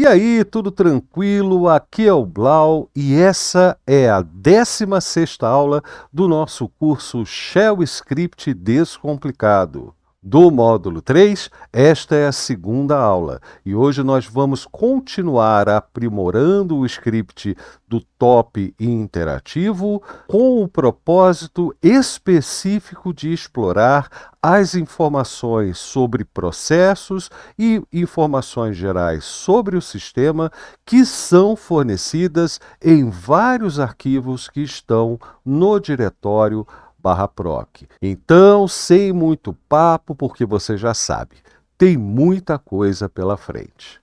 E aí, tudo tranquilo? Aqui é o Blau e essa é a 16 aula do nosso curso Shell Script Descomplicado do módulo 3, esta é a segunda aula e hoje nós vamos continuar aprimorando o script do top interativo com o propósito específico de explorar as informações sobre processos e informações gerais sobre o sistema que são fornecidas em vários arquivos que estão no diretório barra proc. Então, sem muito papo, porque você já sabe, tem muita coisa pela frente.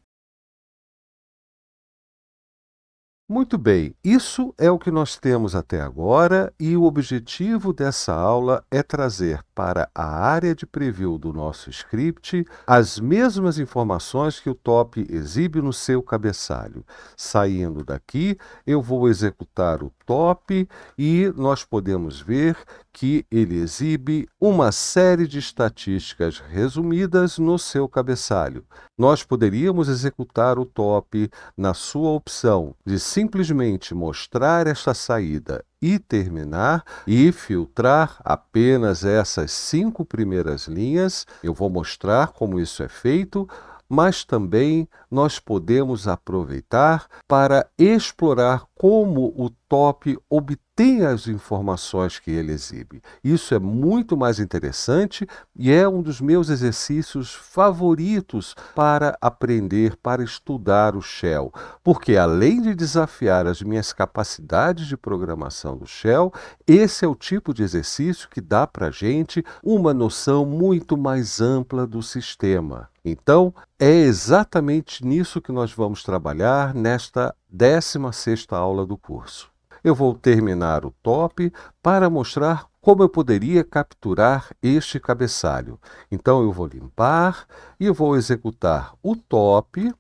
Muito bem, isso é o que nós temos até agora e o objetivo dessa aula é trazer para a área de preview do nosso script as mesmas informações que o top exibe no seu cabeçalho. Saindo daqui, eu vou executar o top e nós podemos ver que ele exibe uma série de estatísticas resumidas no seu cabeçalho. Nós poderíamos executar o top na sua opção de simplesmente mostrar esta saída e terminar e filtrar apenas essas cinco primeiras linhas. Eu vou mostrar como isso é feito mas também nós podemos aproveitar para explorar como o top obtém as informações que ele exibe. Isso é muito mais interessante e é um dos meus exercícios favoritos para aprender, para estudar o Shell, porque além de desafiar as minhas capacidades de programação do Shell, esse é o tipo de exercício que dá para gente uma noção muito mais ampla do sistema. Então, é exatamente nisso que nós vamos trabalhar nesta 16 aula do curso. Eu vou terminar o top para mostrar como eu poderia capturar este cabeçalho. Então eu vou limpar e vou executar o top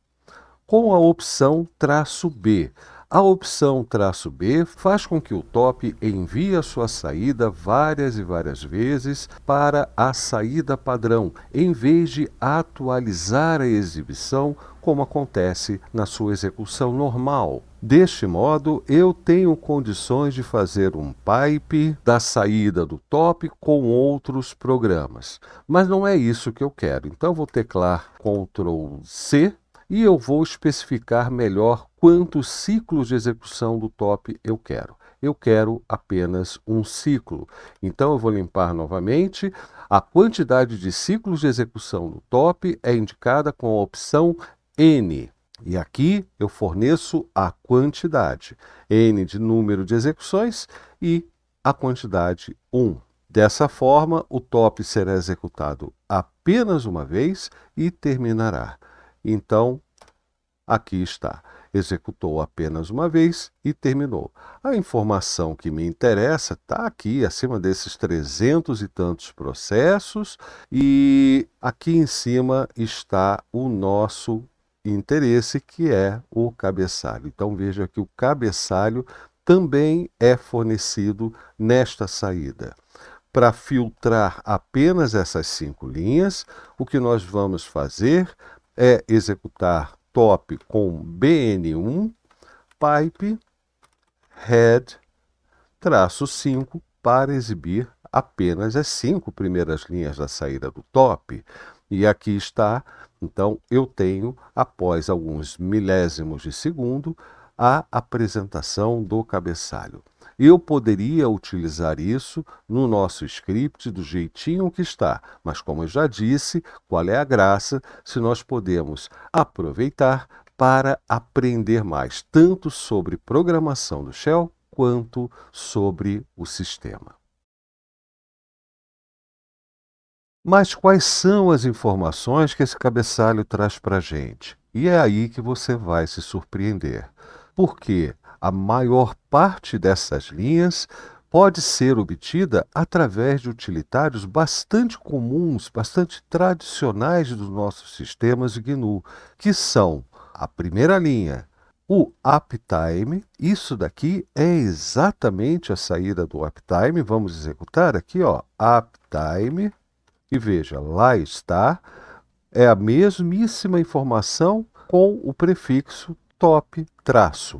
com a opção traço B. A opção traço B faz com que o top envie a sua saída várias e várias vezes para a saída padrão, em vez de atualizar a exibição como acontece na sua execução normal. Deste modo, eu tenho condições de fazer um pipe da saída do top com outros programas. Mas não é isso que eu quero. Então, vou teclar Ctrl C e eu vou especificar melhor quantos ciclos de execução do top eu quero. Eu quero apenas um ciclo. Então eu vou limpar novamente. A quantidade de ciclos de execução do top é indicada com a opção N. E aqui eu forneço a quantidade, N de número de execuções e a quantidade 1. Dessa forma, o top será executado apenas uma vez e terminará. Então, aqui está. Executou apenas uma vez e terminou. A informação que me interessa está aqui, acima desses trezentos e tantos processos, e aqui em cima está o nosso interesse, que é o cabeçalho. Então veja que o cabeçalho também é fornecido nesta saída. Para filtrar apenas essas cinco linhas, o que nós vamos fazer é executar top com bn1 pipe head traço 5 para exibir apenas as cinco primeiras linhas da saída do top. E aqui está, então eu tenho, após alguns milésimos de segundo, a apresentação do cabeçalho. Eu poderia utilizar isso no nosso script do jeitinho que está, mas como eu já disse, qual é a graça se nós podemos aproveitar para aprender mais, tanto sobre programação do Shell quanto sobre o sistema. Mas quais são as informações que esse cabeçalho traz para a gente? E é aí que você vai se surpreender. Porque a maior parte dessas linhas pode ser obtida através de utilitários bastante comuns, bastante tradicionais dos nossos sistemas GNU, que são a primeira linha, o uptime, isso daqui é exatamente a saída do uptime. Vamos executar aqui, ó, uptime. E veja, lá está. É a mesmíssima informação com o prefixo top traço.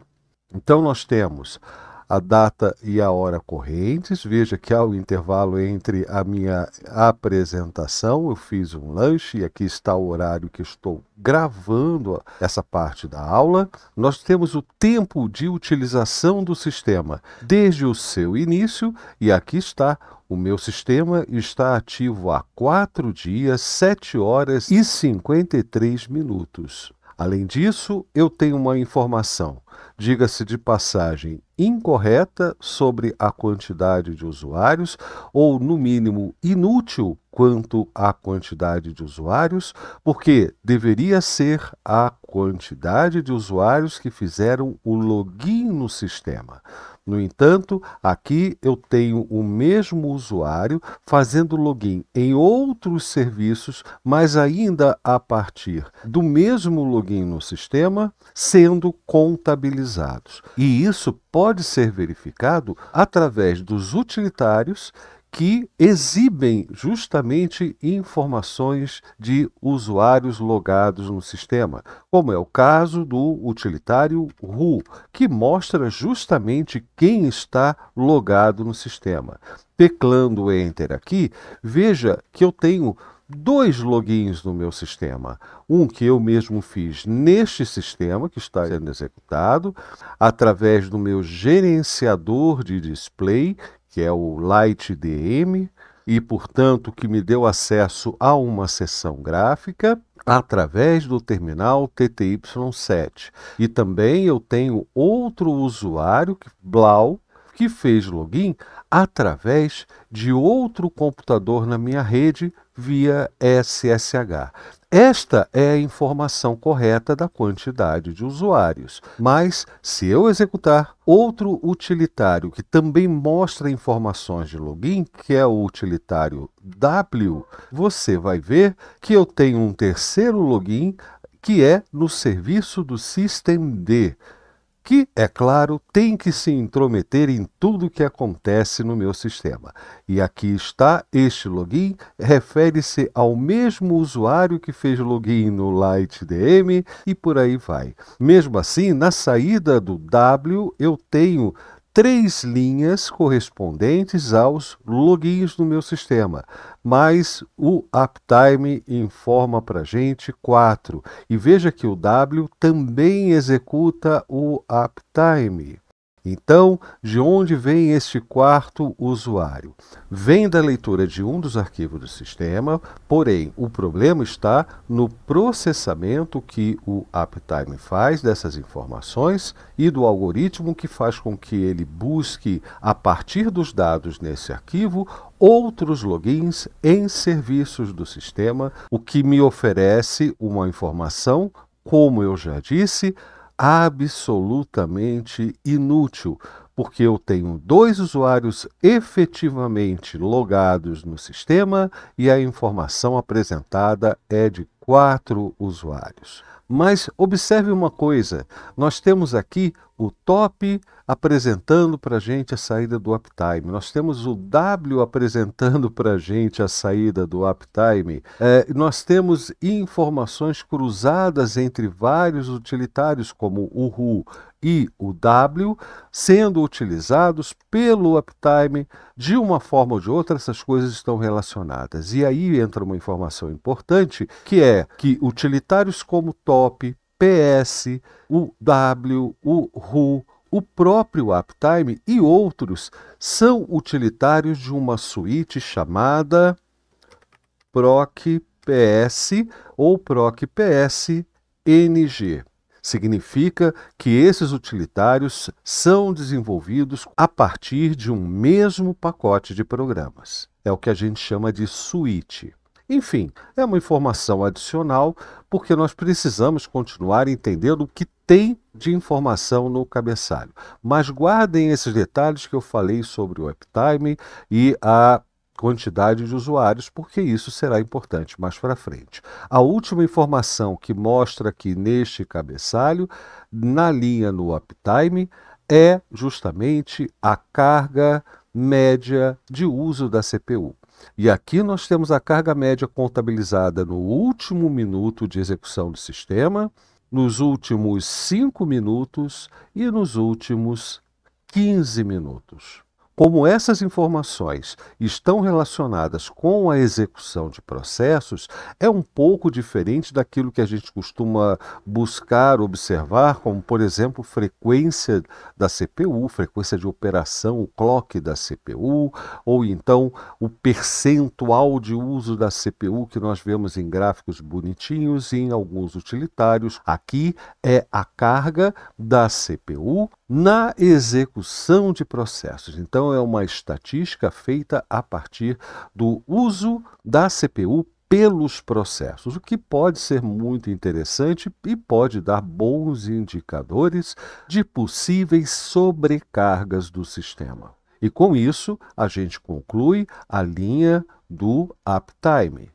Então nós temos a data e a hora correntes. Veja que há o um intervalo entre a minha apresentação, eu fiz um lanche e aqui está o horário que estou gravando essa parte da aula. Nós temos o tempo de utilização do sistema desde o seu início e aqui está o meu sistema está ativo há quatro dias, 7 horas e 53 minutos. Além disso, eu tenho uma informação diga-se de passagem, incorreta sobre a quantidade de usuários, ou, no mínimo, inútil quanto à quantidade de usuários, porque deveria ser a quantidade de usuários que fizeram o login no sistema. No entanto, aqui eu tenho o mesmo usuário fazendo login em outros serviços, mas ainda a partir do mesmo login no sistema, sendo contabilizados. E isso pode ser verificado através dos utilitários que exibem justamente informações de usuários logados no sistema, como é o caso do utilitário RU, que mostra justamente quem está logado no sistema. Teclando Enter aqui, veja que eu tenho dois logins no meu sistema. Um que eu mesmo fiz neste sistema que está sendo executado, através do meu gerenciador de display, que é o Light DM, e, portanto, que me deu acesso a uma sessão gráfica através do terminal TTY7. E também eu tenho outro usuário, Blau, que fez login através de outro computador na minha rede via SSH. Esta é a informação correta da quantidade de usuários. Mas, se eu executar outro utilitário que também mostra informações de login, que é o utilitário W, você vai ver que eu tenho um terceiro login que é no serviço do Systemd que, é claro, tem que se intrometer em tudo que acontece no meu sistema. E aqui está, este login refere-se ao mesmo usuário que fez login no LightDM e por aí vai. Mesmo assim, na saída do W eu tenho três linhas correspondentes aos logins do meu sistema, mas o uptime informa para gente quatro. E veja que o W também executa o uptime. Então, de onde vem este quarto usuário? Vem da leitura de um dos arquivos do sistema, porém, o problema está no processamento que o uptime faz dessas informações e do algoritmo que faz com que ele busque, a partir dos dados nesse arquivo, outros logins em serviços do sistema, o que me oferece uma informação, como eu já disse, absolutamente inútil, porque eu tenho dois usuários efetivamente logados no sistema e a informação apresentada é de quatro usuários. Mas observe uma coisa: nós temos aqui o top apresentando para a gente a saída do uptime. Nós temos o uhum. W apresentando para a gente a saída do uptime. É, nós temos informações cruzadas entre vários utilitários, como o RU e o W, sendo utilizados pelo uptime. De uma forma ou de outra, essas coisas estão relacionadas. E aí entra uma informação importante, que é que utilitários como top, PS, o W, o RU, o próprio Uptime e outros são utilitários de uma suíte chamada PROC PS ou PROC PS NG. Significa que esses utilitários são desenvolvidos a partir de um mesmo pacote de programas. É o que a gente chama de suíte. Enfim, é uma informação adicional porque nós precisamos continuar entendendo o que tem de informação no cabeçalho. Mas guardem esses detalhes que eu falei sobre o uptime e a quantidade de usuários, porque isso será importante mais para frente. A última informação que mostra aqui neste cabeçalho, na linha no uptime, é justamente a carga média de uso da CPU. E aqui nós temos a carga média contabilizada no último minuto de execução do sistema, nos últimos 5 minutos e nos últimos 15 minutos. Como essas informações estão relacionadas com a execução de processos, é um pouco diferente daquilo que a gente costuma buscar, observar, como, por exemplo, frequência da CPU, frequência de operação, o clock da CPU, ou então o percentual de uso da CPU que nós vemos em gráficos bonitinhos e em alguns utilitários. Aqui é a carga da CPU na execução de processos. Então, então, é uma estatística feita a partir do uso da CPU pelos processos, o que pode ser muito interessante e pode dar bons indicadores de possíveis sobrecargas do sistema. E com isso, a gente conclui a linha do uptime.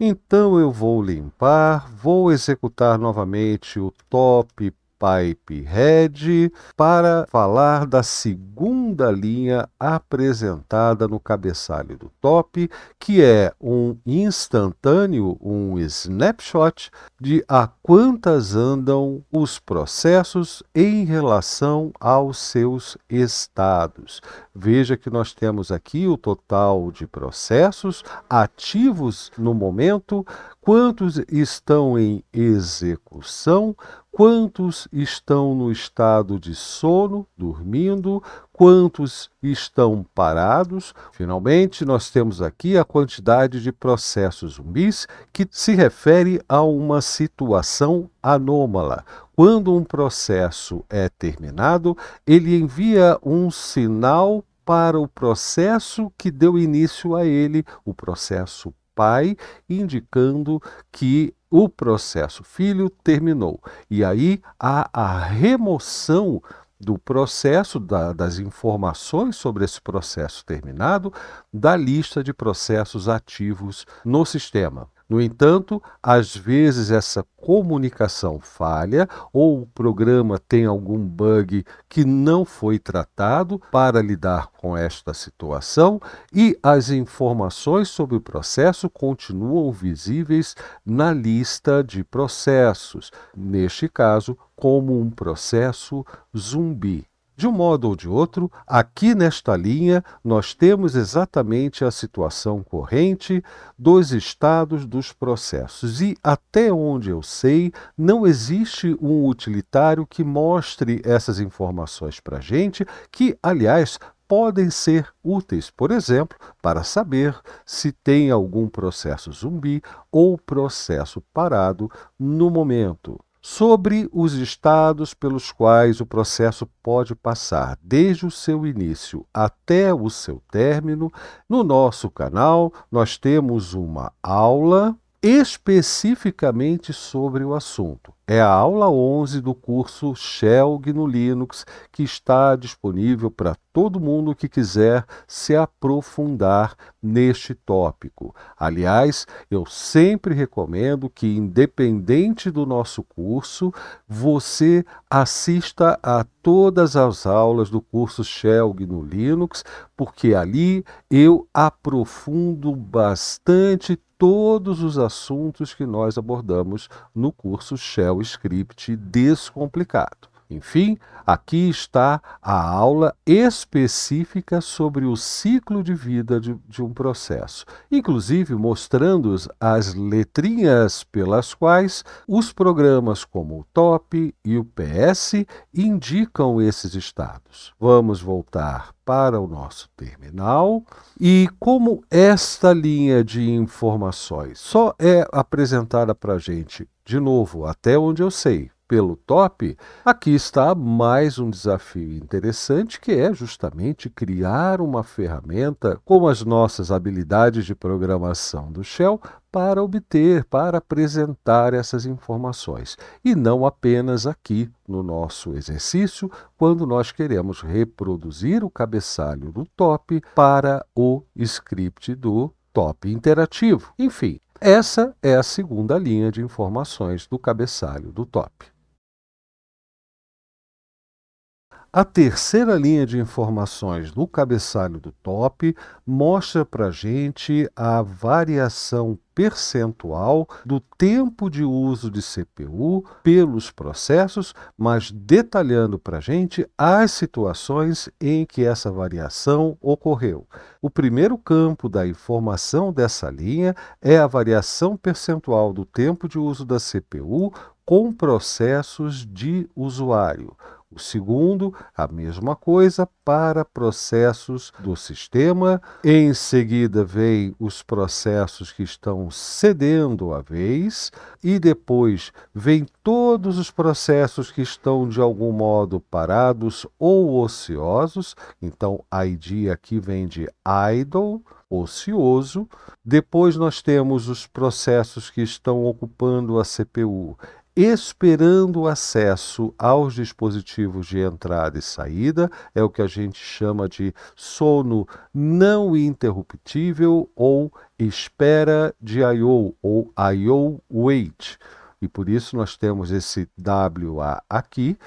Então eu vou limpar, vou executar novamente o top Pipehead para falar da segunda linha apresentada no cabeçalho do top, que é um instantâneo, um snapshot de a quantas andam os processos em relação aos seus estados. Veja que nós temos aqui o total de processos ativos no momento, quantos estão em execução, Quantos estão no estado de sono, dormindo? Quantos estão parados? Finalmente, nós temos aqui a quantidade de processos zumbis que se refere a uma situação anômala. Quando um processo é terminado, ele envia um sinal para o processo que deu início a ele, o processo pai, indicando que o processo filho terminou. E aí há a remoção do processo, da, das informações sobre esse processo terminado, da lista de processos ativos no sistema. No entanto, às vezes essa comunicação falha ou o programa tem algum bug que não foi tratado para lidar com esta situação e as informações sobre o processo continuam visíveis na lista de processos, neste caso, como um processo zumbi. De um modo ou de outro, aqui nesta linha, nós temos exatamente a situação corrente dos estados dos processos. E, até onde eu sei, não existe um utilitário que mostre essas informações para a gente, que, aliás, podem ser úteis, por exemplo, para saber se tem algum processo zumbi ou processo parado no momento sobre os estados pelos quais o processo pode passar, desde o seu início até o seu término. No nosso canal, nós temos uma aula especificamente sobre o assunto é a aula 11 do curso Shell GNU Linux, que está disponível para todo mundo que quiser se aprofundar neste tópico. Aliás, eu sempre recomendo que, independente do nosso curso, você assista a todas as aulas do curso Shell GNU Linux, porque ali eu aprofundo bastante todos os assuntos que nós abordamos no curso Shell Script Descomplicado. Enfim, aqui está a aula específica sobre o ciclo de vida de, de um processo, inclusive mostrando as letrinhas pelas quais os programas como o TOP e o PS indicam esses estados. Vamos voltar para o nosso terminal e como esta linha de informações só é apresentada para a gente, de novo, até onde eu sei, pelo top, aqui está mais um desafio interessante que é justamente criar uma ferramenta com as nossas habilidades de programação do Shell para obter, para apresentar essas informações e não apenas aqui no nosso exercício, quando nós queremos reproduzir o cabeçalho do top para o script do top interativo. Enfim, essa é a segunda linha de informações do cabeçalho do top. A terceira linha de informações no cabeçalho do top mostra para gente a variação percentual do tempo de uso de CPU pelos processos, mas detalhando para gente as situações em que essa variação ocorreu. O primeiro campo da informação dessa linha é a variação percentual do tempo de uso da CPU com processos de usuário. O segundo, a mesma coisa para processos do sistema. Em seguida, vem os processos que estão cedendo a vez. E depois, vem todos os processos que estão de algum modo parados ou ociosos. Então, a ID aqui vem de idle ocioso. Depois nós temos os processos que estão ocupando a CPU esperando acesso aos dispositivos de entrada e saída, é o que a gente chama de sono não interruptível ou espera de I.O. ou I.O. wait. E por isso nós temos esse WA aqui.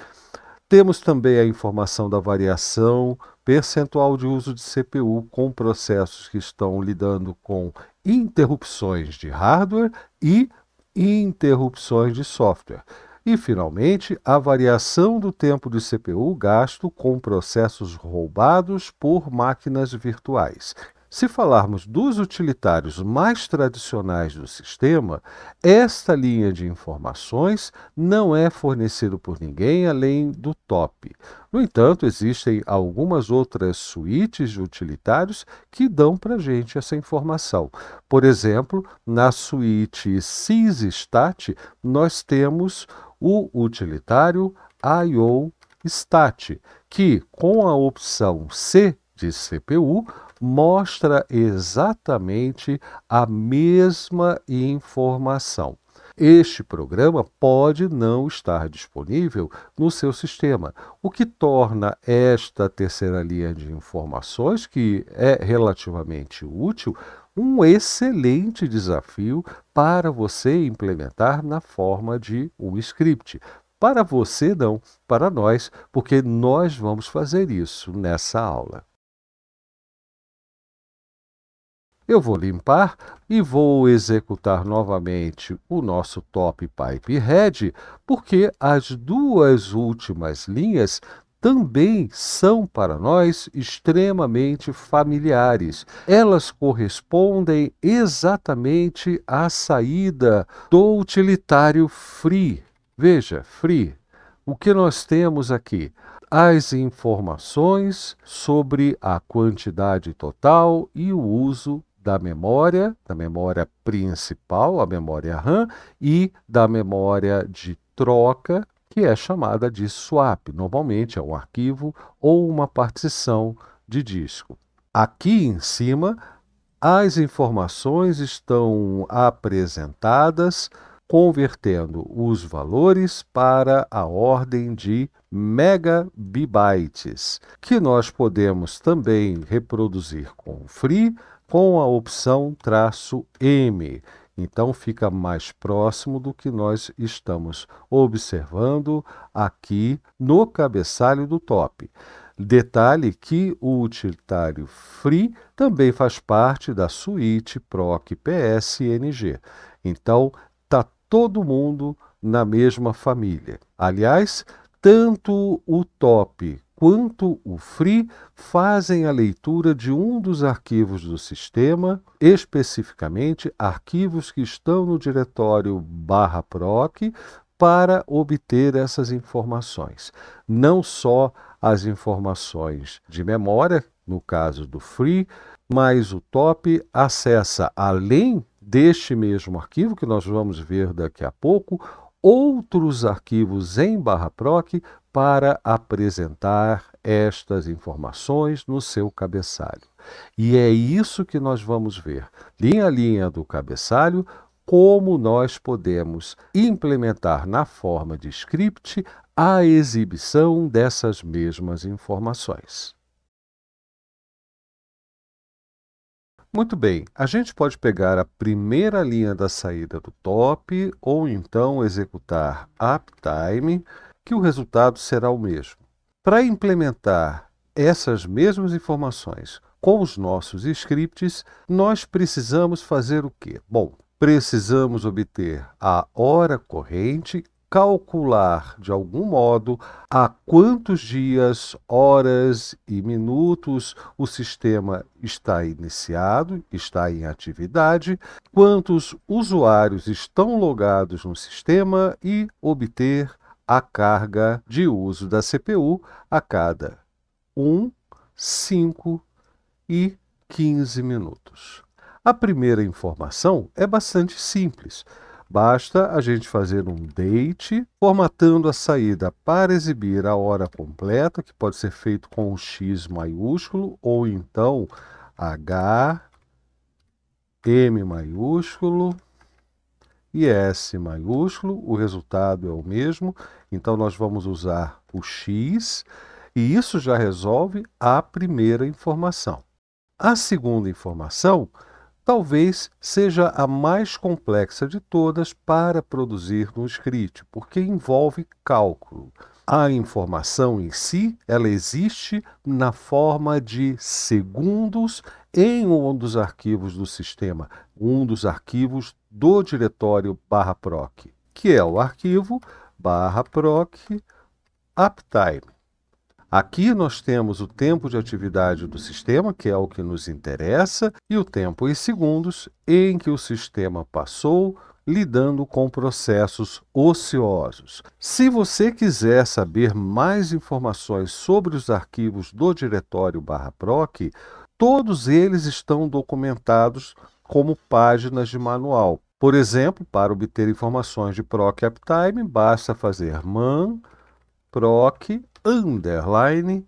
Temos também a informação da variação percentual de uso de CPU com processos que estão lidando com interrupções de hardware e interrupções de software. E, finalmente, a variação do tempo de CPU gasto com processos roubados por máquinas virtuais. Se falarmos dos utilitários mais tradicionais do sistema, esta linha de informações não é fornecida por ninguém além do top. No entanto, existem algumas outras suítes de utilitários que dão para a gente essa informação. Por exemplo, na suíte SysStat, nós temos o utilitário IO Stat, que com a opção C de CPU mostra exatamente a mesma informação. Este programa pode não estar disponível no seu sistema, o que torna esta terceira linha de informações, que é relativamente útil, um excelente desafio para você implementar na forma de um script. Para você, não, para nós, porque nós vamos fazer isso nessa aula. Eu vou limpar e vou executar novamente o nosso top pipe head, porque as duas últimas linhas também são para nós extremamente familiares. Elas correspondem exatamente à saída do utilitário free. Veja, free. O que nós temos aqui? As informações sobre a quantidade total e o uso da memória, da memória principal, a memória RAM, e da memória de troca, que é chamada de swap. Normalmente é um arquivo ou uma partição de disco. Aqui em cima, as informações estão apresentadas convertendo os valores para a ordem de megabytes, que nós podemos também reproduzir com free com a opção traço M. Então fica mais próximo do que nós estamos observando aqui no cabeçalho do top. Detalhe que o utilitário Free também faz parte da suíte PROC PSNG. Então tá todo mundo na mesma família. Aliás, tanto o top quanto o free fazem a leitura de um dos arquivos do sistema, especificamente arquivos que estão no diretório barra PROC, para obter essas informações. Não só as informações de memória, no caso do free, mas o TOP acessa, além deste mesmo arquivo, que nós vamos ver daqui a pouco, outros arquivos em barra proc para apresentar estas informações no seu cabeçalho. E é isso que nós vamos ver, linha a linha do cabeçalho, como nós podemos implementar na forma de script a exibição dessas mesmas informações. Muito bem, a gente pode pegar a primeira linha da saída do top ou então executar uptime que o resultado será o mesmo. Para implementar essas mesmas informações com os nossos scripts, nós precisamos fazer o quê? Bom, precisamos obter a hora corrente, calcular de algum modo a quantos dias, horas e minutos o sistema está iniciado, está em atividade, quantos usuários estão logados no sistema e obter a carga de uso da CPU a cada 1, 5 e 15 minutos. A primeira informação é bastante simples. Basta a gente fazer um date, formatando a saída para exibir a hora completa, que pode ser feito com X maiúsculo, ou então H, M maiúsculo, e é S maiúsculo, o resultado é o mesmo, então nós vamos usar o X e isso já resolve a primeira informação. A segunda informação talvez seja a mais complexa de todas para produzir no script, porque envolve cálculo. A informação em si, ela existe na forma de segundos em um dos arquivos do sistema, um dos arquivos do diretório barra proc, que é o arquivo barra proc uptime. Aqui nós temos o tempo de atividade do sistema, que é o que nos interessa, e o tempo em segundos em que o sistema passou lidando com processos ociosos. Se você quiser saber mais informações sobre os arquivos do diretório barra proc, todos eles estão documentados como páginas de manual. Por exemplo, para obter informações de PROC Uptime, basta fazer man proc underline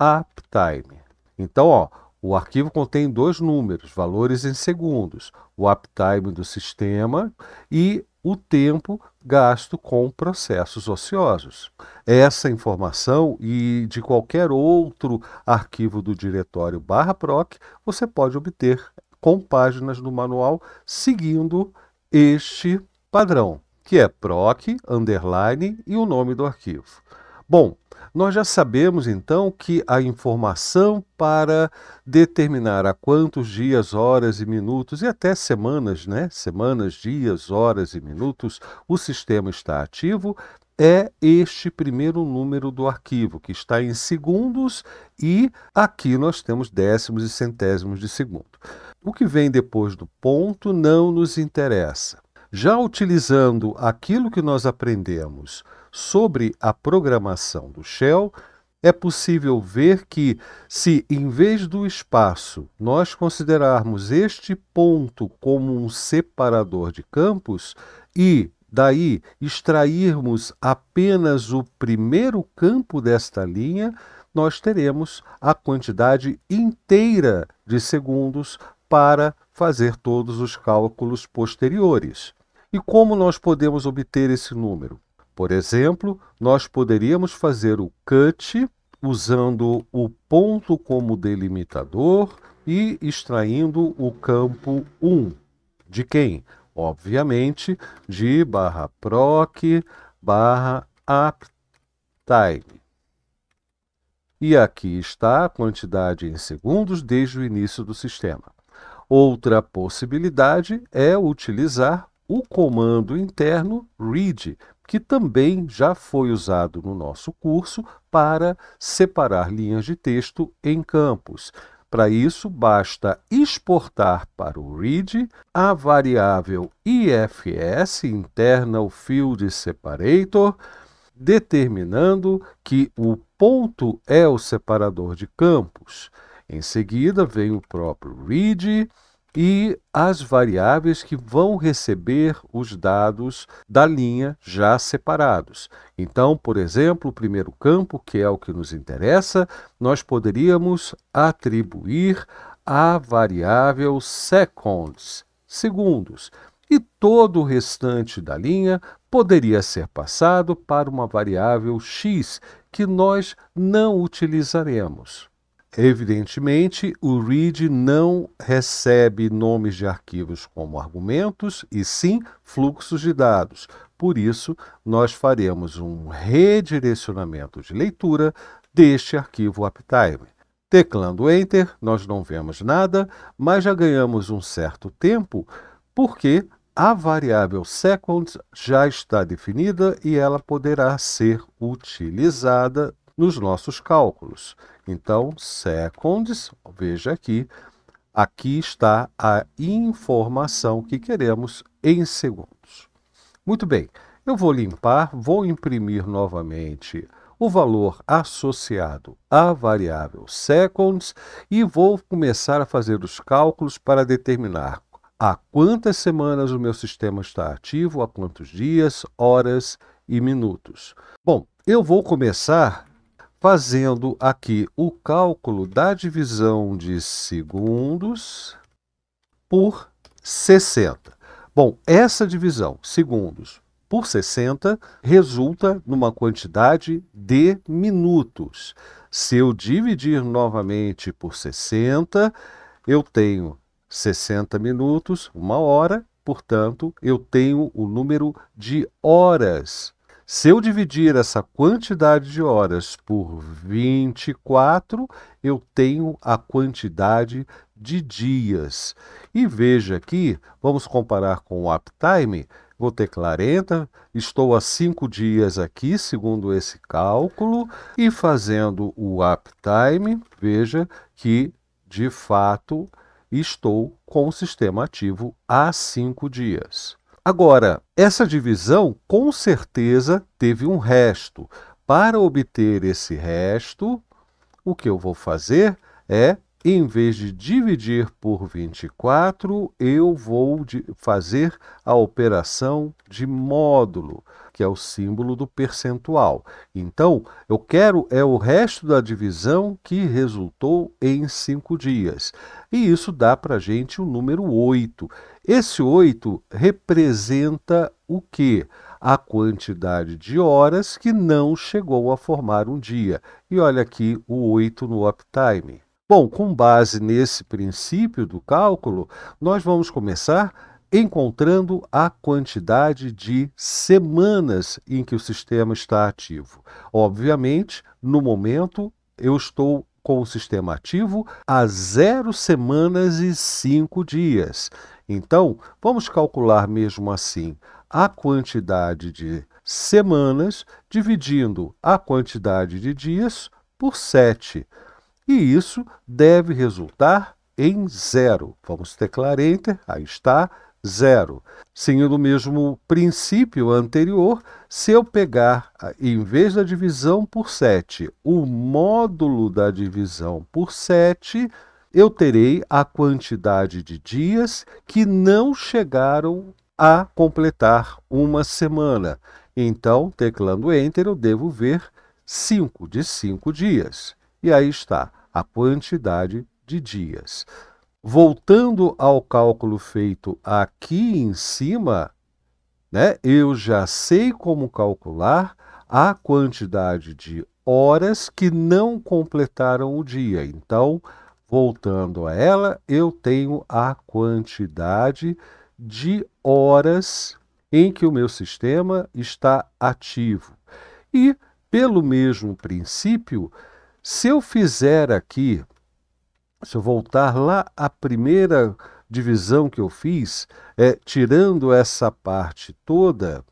uptime. Então, ó, o arquivo contém dois números, valores em segundos, o uptime do sistema e o tempo gasto com processos ociosos. Essa informação e de qualquer outro arquivo do diretório barra proc você pode obter com páginas do manual seguindo este padrão, que é proc, underline e o nome do arquivo. Bom, nós já sabemos então que a informação para determinar a quantos dias, horas e minutos e até semanas, né? Semanas, dias, horas e minutos, o sistema está ativo é este primeiro número do arquivo, que está em segundos e aqui nós temos décimos e centésimos de segundo. O que vem depois do ponto não nos interessa. Já utilizando aquilo que nós aprendemos sobre a programação do shell, é possível ver que, se em vez do espaço nós considerarmos este ponto como um separador de campos e daí extrairmos apenas o primeiro campo desta linha, nós teremos a quantidade inteira de segundos para fazer todos os cálculos posteriores. E como nós podemos obter esse número? Por exemplo, nós poderíamos fazer o cut usando o ponto como delimitador e extraindo o campo 1. De quem? Obviamente, de barra proc barra uptime. E aqui está a quantidade em segundos desde o início do sistema. Outra possibilidade é utilizar o comando interno read, que também já foi usado no nosso curso para separar linhas de texto em campos. Para isso, basta exportar para o read a variável IFS, Internal Field Separator, determinando que o ponto é o separador de campos. Em seguida, vem o próprio read e as variáveis que vão receber os dados da linha já separados. Então, por exemplo, o primeiro campo, que é o que nos interessa, nós poderíamos atribuir a variável seconds, segundos, e todo o restante da linha poderia ser passado para uma variável x que nós não utilizaremos. Evidentemente, o READ não recebe nomes de arquivos como argumentos, e sim fluxos de dados. Por isso, nós faremos um redirecionamento de leitura deste arquivo uptime. Teclando Enter, nós não vemos nada, mas já ganhamos um certo tempo, porque a variável seconds já está definida e ela poderá ser utilizada nos nossos cálculos. Então, seconds, veja aqui, aqui está a informação que queremos em segundos. Muito bem, eu vou limpar, vou imprimir novamente o valor associado à variável seconds e vou começar a fazer os cálculos para determinar há quantas semanas o meu sistema está ativo, há quantos dias, horas e minutos. Bom, eu vou começar fazendo aqui o cálculo da divisão de segundos por 60. Bom, essa divisão, segundos por 60, resulta numa quantidade de minutos. Se eu dividir novamente por 60, eu tenho 60 minutos, uma hora, portanto, eu tenho o número de horas se eu dividir essa quantidade de horas por 24, eu tenho a quantidade de dias. E veja aqui, vamos comparar com o uptime, vou ter 40, estou há 5 dias aqui, segundo esse cálculo, e fazendo o uptime, veja que, de fato, estou com o sistema ativo há 5 dias. Agora, essa divisão com certeza teve um resto. Para obter esse resto, o que eu vou fazer é, em vez de dividir por 24, eu vou fazer a operação de módulo que é o símbolo do percentual. Então, eu quero é o resto da divisão que resultou em cinco dias. E isso dá para a gente o número 8. Esse 8 representa o quê? A quantidade de horas que não chegou a formar um dia. E olha aqui o 8 no uptime. Bom, com base nesse princípio do cálculo, nós vamos começar encontrando a quantidade de semanas em que o sistema está ativo. Obviamente, no momento, eu estou com o sistema ativo há zero semanas e cinco dias. Então, vamos calcular mesmo assim a quantidade de semanas dividindo a quantidade de dias por 7. E isso deve resultar em zero. Vamos teclar Enter, aí está, zero. Seguindo o mesmo princípio anterior, se eu pegar, ah, em vez da divisão por 7, o módulo da divisão por 7, eu terei a quantidade de dias que não chegaram a completar uma semana. Então, teclando Enter, eu devo ver 5 de 5 dias. E aí está a quantidade de dias. Voltando ao cálculo feito aqui em cima, né, eu já sei como calcular a quantidade de horas que não completaram o dia. Então, voltando a ela, eu tenho a quantidade de horas em que o meu sistema está ativo. E, pelo mesmo princípio, se eu fizer aqui se eu voltar lá à primeira divisão que eu fiz, é, tirando essa parte toda,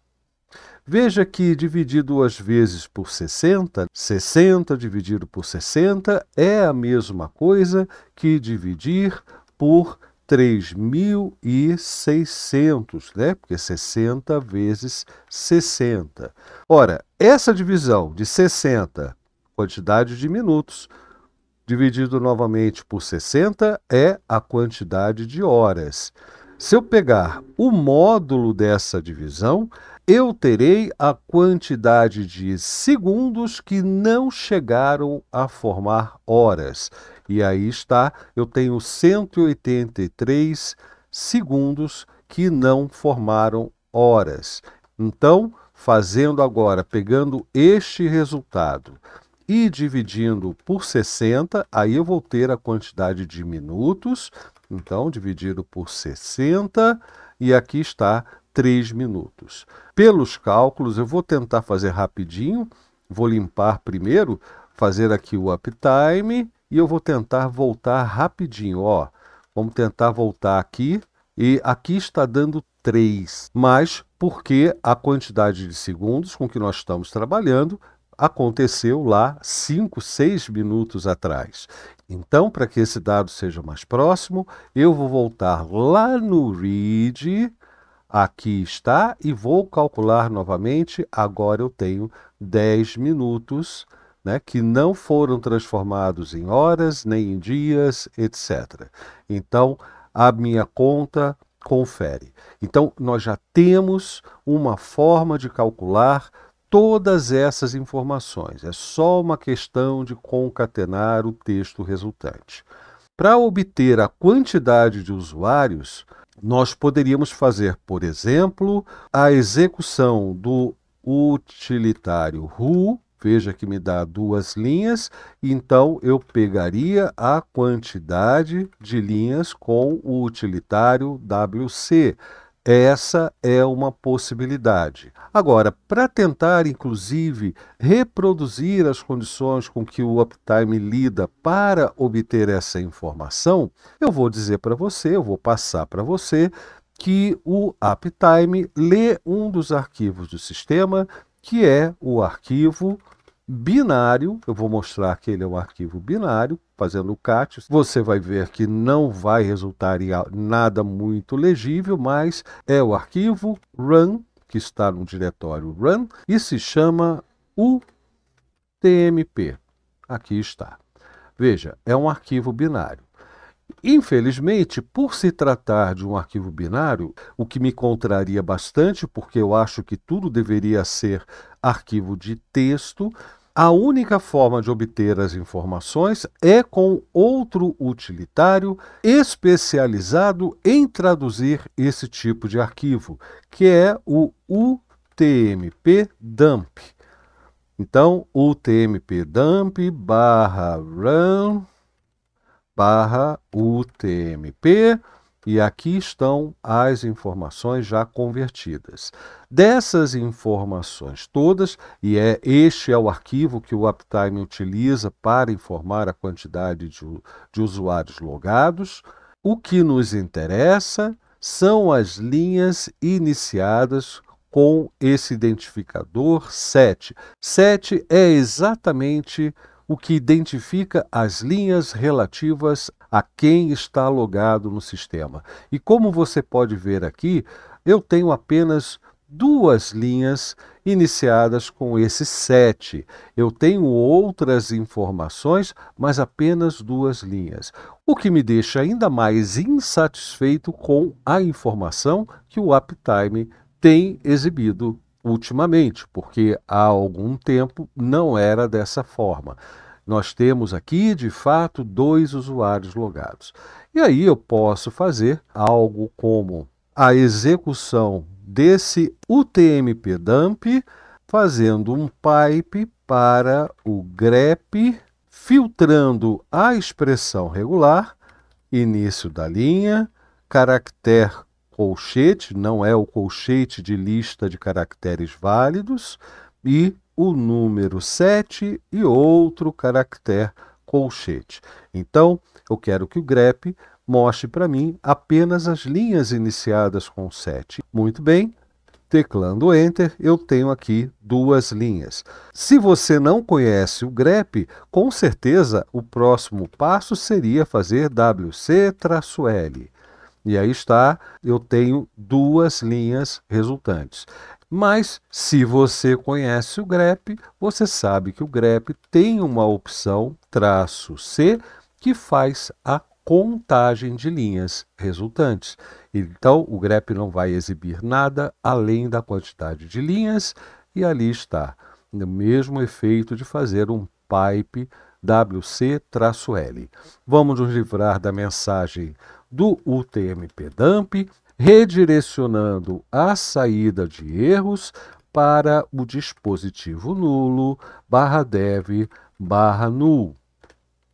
veja que dividido duas vezes por 60, 60 dividido por 60 é a mesma coisa que dividir por 3.600, né? Porque 60 vezes 60. Ora, essa divisão de 60, quantidade de minutos, dividido novamente por 60 é a quantidade de horas. Se eu pegar o módulo dessa divisão, eu terei a quantidade de segundos que não chegaram a formar horas. E aí está, eu tenho 183 segundos que não formaram horas. Então, fazendo agora, pegando este resultado, e dividindo por 60, aí eu vou ter a quantidade de minutos, então dividido por 60, e aqui está 3 minutos. Pelos cálculos, eu vou tentar fazer rapidinho, vou limpar primeiro, fazer aqui o uptime, e eu vou tentar voltar rapidinho, ó. Vamos tentar voltar aqui, e aqui está dando 3, mas porque a quantidade de segundos com que nós estamos trabalhando aconteceu lá 5, 6 minutos atrás. Então, para que esse dado seja mais próximo, eu vou voltar lá no read, aqui está, e vou calcular novamente. Agora eu tenho 10 minutos né, que não foram transformados em horas, nem em dias, etc. Então, a minha conta confere. Então, nós já temos uma forma de calcular todas essas informações. É só uma questão de concatenar o texto resultante. Para obter a quantidade de usuários, nós poderíamos fazer, por exemplo, a execução do utilitário who, veja que me dá duas linhas, então eu pegaria a quantidade de linhas com o utilitário wc. Essa é uma possibilidade. Agora, para tentar, inclusive, reproduzir as condições com que o uptime lida para obter essa informação, eu vou dizer para você, eu vou passar para você que o uptime lê um dos arquivos do sistema, que é o arquivo binário, eu vou mostrar que ele é um arquivo binário, fazendo CAT, você vai ver que não vai resultar em nada muito legível, mas é o arquivo run, que está no diretório run, e se chama utmp. Aqui está. Veja, é um arquivo binário. Infelizmente, por se tratar de um arquivo binário, o que me contraria bastante, porque eu acho que tudo deveria ser arquivo de texto, a única forma de obter as informações é com outro utilitário especializado em traduzir esse tipo de arquivo, que é o UTMP dump. Então, UTMP dump barra run barra UTMP e aqui estão as informações já convertidas. Dessas informações todas, e é este é o arquivo que o Uptime utiliza para informar a quantidade de, de usuários logados, o que nos interessa são as linhas iniciadas com esse identificador 7. 7 é exatamente o que identifica as linhas relativas a quem está logado no sistema. E como você pode ver aqui, eu tenho apenas duas linhas iniciadas com esse 7. Eu tenho outras informações, mas apenas duas linhas, o que me deixa ainda mais insatisfeito com a informação que o uptime tem exibido ultimamente, porque há algum tempo não era dessa forma. Nós temos aqui, de fato, dois usuários logados. E aí eu posso fazer algo como a execução desse UTMP dump, fazendo um pipe para o grep, filtrando a expressão regular, início da linha, caractere colchete, não é o colchete de lista de caracteres válidos, e o número 7 e outro caractere colchete. Então, eu quero que o grep mostre para mim apenas as linhas iniciadas com 7. Muito bem, teclando Enter, eu tenho aqui duas linhas. Se você não conhece o grep, com certeza o próximo passo seria fazer WC-L. E aí está, eu tenho duas linhas resultantes. Mas se você conhece o grep, você sabe que o grep tem uma opção traço C que faz a contagem de linhas resultantes. Então, o grep não vai exibir nada além da quantidade de linhas e ali está o mesmo efeito de fazer um pipe WC-L. Vamos nos livrar da mensagem do utmp dump redirecionando a saída de erros para o dispositivo nulo, barra dev, barra null.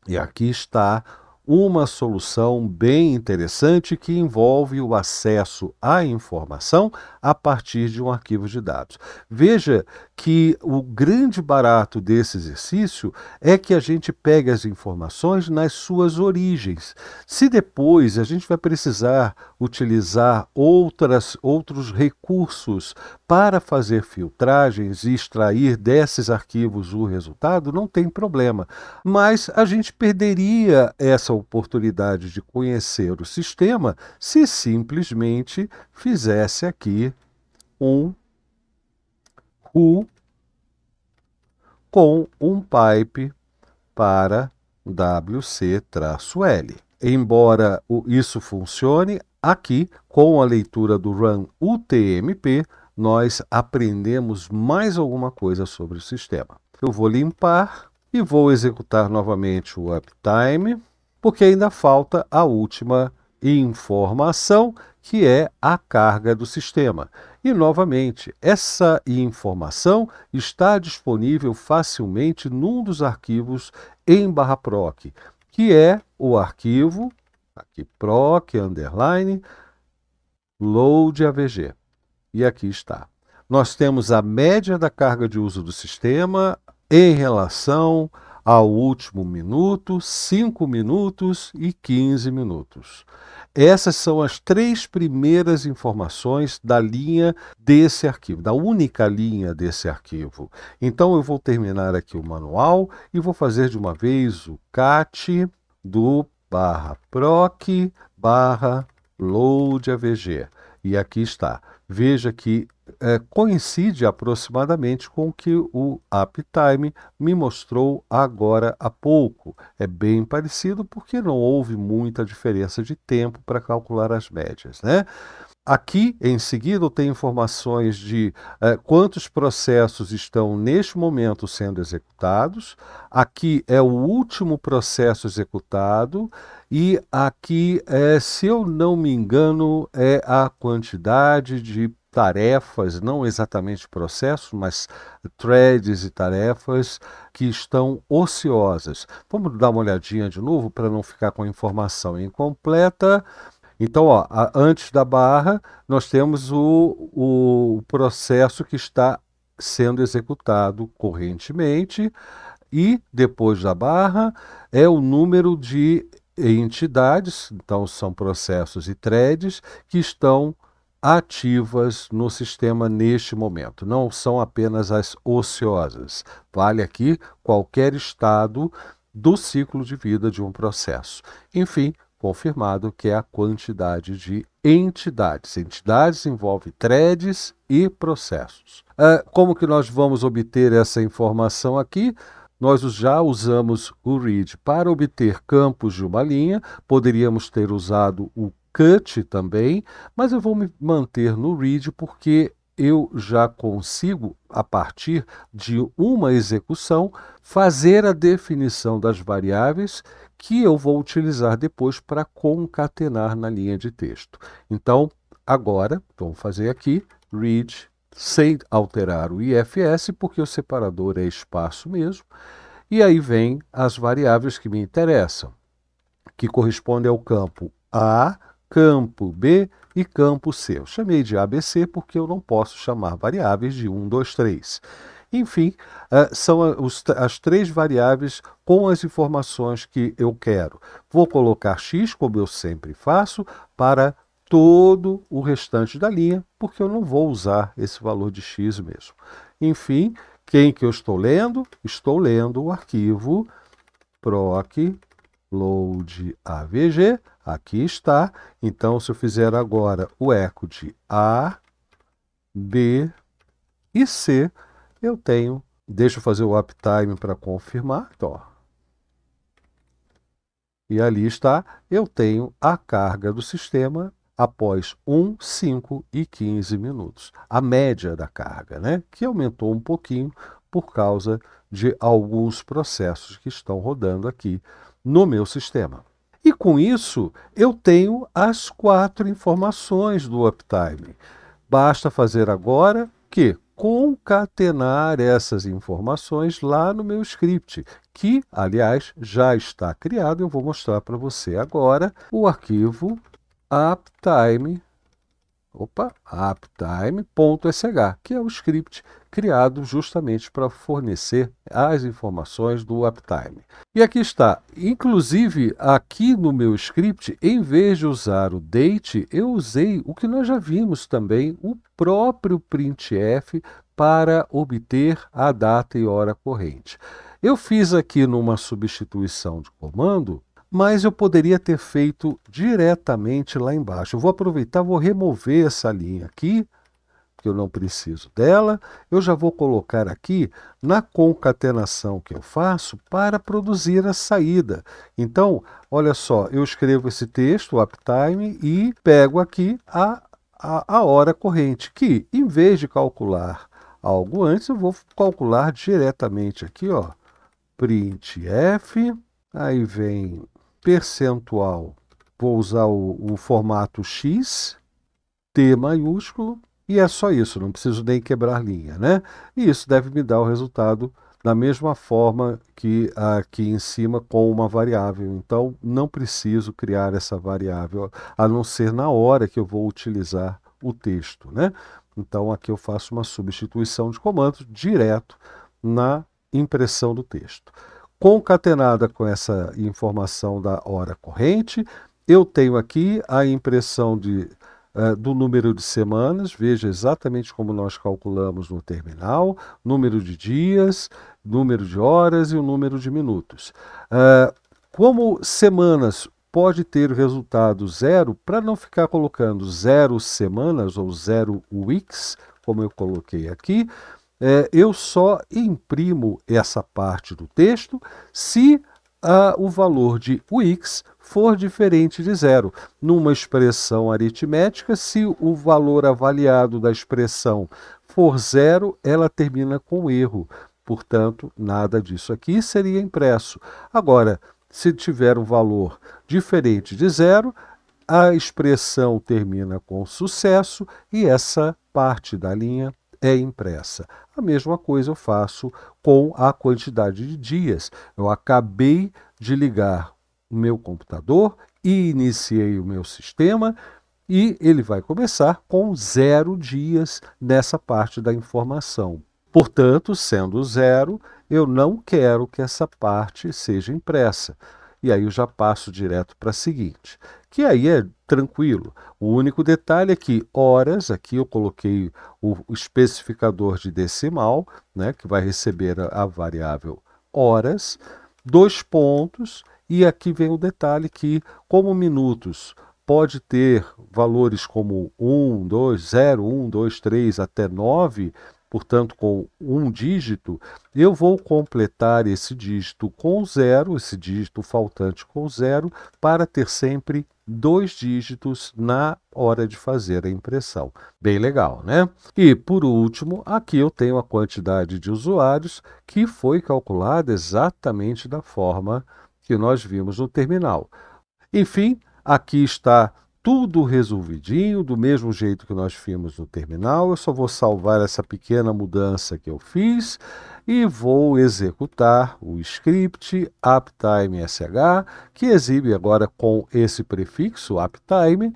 E aqui está uma solução bem interessante que envolve o acesso à informação a partir de um arquivo de dados. Veja que o grande barato desse exercício é que a gente pega as informações nas suas origens. Se depois a gente vai precisar utilizar outras, outros recursos para fazer filtragens e extrair desses arquivos o resultado, não tem problema. Mas a gente perderia essa oportunidade de conhecer o sistema se simplesmente fizesse aqui um who com um pipe para WC-L. Embora isso funcione, Aqui, com a leitura do run UTMP, nós aprendemos mais alguma coisa sobre o sistema. Eu vou limpar e vou executar novamente o uptime, porque ainda falta a última informação, que é a carga do sistema. E novamente, essa informação está disponível facilmente num dos arquivos em barra proc, que é o arquivo Aqui proc, underline, load AVG. E aqui está. Nós temos a média da carga de uso do sistema em relação ao último minuto, 5 minutos e 15 minutos. Essas são as três primeiras informações da linha desse arquivo, da única linha desse arquivo. Então eu vou terminar aqui o manual e vou fazer de uma vez o CAT do barra proc barra loadavg. E aqui está. Veja que é, coincide aproximadamente com o que o uptime me mostrou agora há pouco. É bem parecido porque não houve muita diferença de tempo para calcular as médias, né? Aqui, em seguida, tem informações de eh, quantos processos estão neste momento sendo executados. Aqui é o último processo executado e aqui, eh, se eu não me engano, é a quantidade de tarefas, não exatamente processos, mas threads e tarefas que estão ociosas. Vamos dar uma olhadinha de novo para não ficar com a informação incompleta. Então, ó, a, antes da barra, nós temos o, o processo que está sendo executado correntemente, e depois da barra é o número de entidades, então são processos e threads, que estão ativas no sistema neste momento. Não são apenas as ociosas. Vale aqui qualquer estado do ciclo de vida de um processo. Enfim, confirmado, que é a quantidade de entidades. Entidades envolve threads e processos. Uh, como que nós vamos obter essa informação aqui? Nós já usamos o read para obter campos de uma linha, poderíamos ter usado o cut também, mas eu vou me manter no read porque eu já consigo, a partir de uma execução, fazer a definição das variáveis que eu vou utilizar depois para concatenar na linha de texto. Então, agora, vamos fazer aqui, read, sem alterar o IFS, porque o separador é espaço mesmo, e aí vem as variáveis que me interessam, que correspondem ao campo A, campo B e campo C. Eu chamei de ABC porque eu não posso chamar variáveis de 1, 2, 3. Enfim, ah, são as três variáveis com as informações que eu quero. Vou colocar x, como eu sempre faço, para todo o restante da linha, porque eu não vou usar esse valor de x mesmo. Enfim, quem que eu estou lendo? Estou lendo o arquivo proc load avg. Aqui está. Então, se eu fizer agora o eco de A, B e C, eu tenho. Deixa eu fazer o uptime para confirmar. Então, ó. E ali está, eu tenho a carga do sistema após 1, 5 e 15 minutos. A média da carga, né? Que aumentou um pouquinho por causa de alguns processos que estão rodando aqui no meu sistema. E com isso, eu tenho as quatro informações do uptime. Basta fazer agora que concatenar essas informações lá no meu script, que, aliás, já está criado. Eu vou mostrar para você agora o arquivo uptime, opa, uptime.sh, que é o script criado justamente para fornecer as informações do uptime. E aqui está. Inclusive, aqui no meu script, em vez de usar o date, eu usei o que nós já vimos também, o próprio printf para obter a data e hora corrente. Eu fiz aqui numa substituição de comando, mas eu poderia ter feito diretamente lá embaixo. Eu vou aproveitar, vou remover essa linha aqui, que eu não preciso dela, eu já vou colocar aqui na concatenação que eu faço para produzir a saída. Então, olha só, eu escrevo esse texto, o uptime, e pego aqui a, a, a hora corrente, que em vez de calcular algo antes, eu vou calcular diretamente aqui, ó, printf, aí vem percentual, vou usar o, o formato X, T maiúsculo, e é só isso, não preciso nem quebrar linha, né? E isso deve me dar o resultado da mesma forma que aqui em cima com uma variável. Então, não preciso criar essa variável, a não ser na hora que eu vou utilizar o texto, né? Então, aqui eu faço uma substituição de comandos direto na impressão do texto. Concatenada com essa informação da hora corrente, eu tenho aqui a impressão de ah, do número de semanas, veja exatamente como nós calculamos no terminal, número de dias, número de horas e o número de minutos. Uh, como semanas pode ter resultado zero, para não ficar colocando zero semanas ou zero weeks, como eu coloquei aqui, é, eu só imprimo essa parte do texto se o valor de x for diferente de zero. Numa expressão aritmética, se o valor avaliado da expressão for zero, ela termina com erro. Portanto, nada disso aqui seria impresso. Agora, se tiver um valor diferente de zero, a expressão termina com sucesso e essa parte da linha é impressa. A mesma coisa eu faço com a quantidade de dias. Eu acabei de ligar o meu computador e iniciei o meu sistema e ele vai começar com zero dias nessa parte da informação. Portanto, sendo zero, eu não quero que essa parte seja impressa. E aí eu já passo direto para a seguinte, que aí é tranquilo. O único detalhe é que horas, aqui eu coloquei o especificador de decimal, né, que vai receber a, a variável horas, dois pontos, e aqui vem o detalhe que, como minutos pode ter valores como 1, 2, 0, 1, 2, 3 até 9, portanto com um dígito, eu vou completar esse dígito com zero, esse dígito faltante com zero, para ter sempre dois dígitos na hora de fazer a impressão. Bem legal, né? E por último, aqui eu tenho a quantidade de usuários que foi calculada exatamente da forma que nós vimos no terminal. Enfim, aqui está tudo resolvidinho, do mesmo jeito que nós vimos no terminal. Eu só vou salvar essa pequena mudança que eu fiz e vou executar o script uptime.sh, que exibe agora com esse prefixo uptime,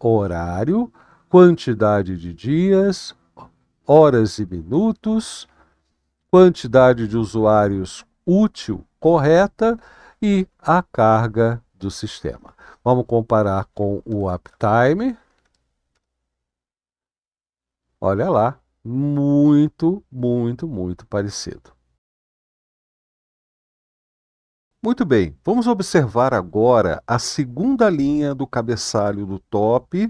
horário, quantidade de dias, horas e minutos, quantidade de usuários útil correta e a carga do sistema. Vamos comparar com o uptime. Olha lá, muito, muito, muito parecido. Muito bem, vamos observar agora a segunda linha do cabeçalho do top,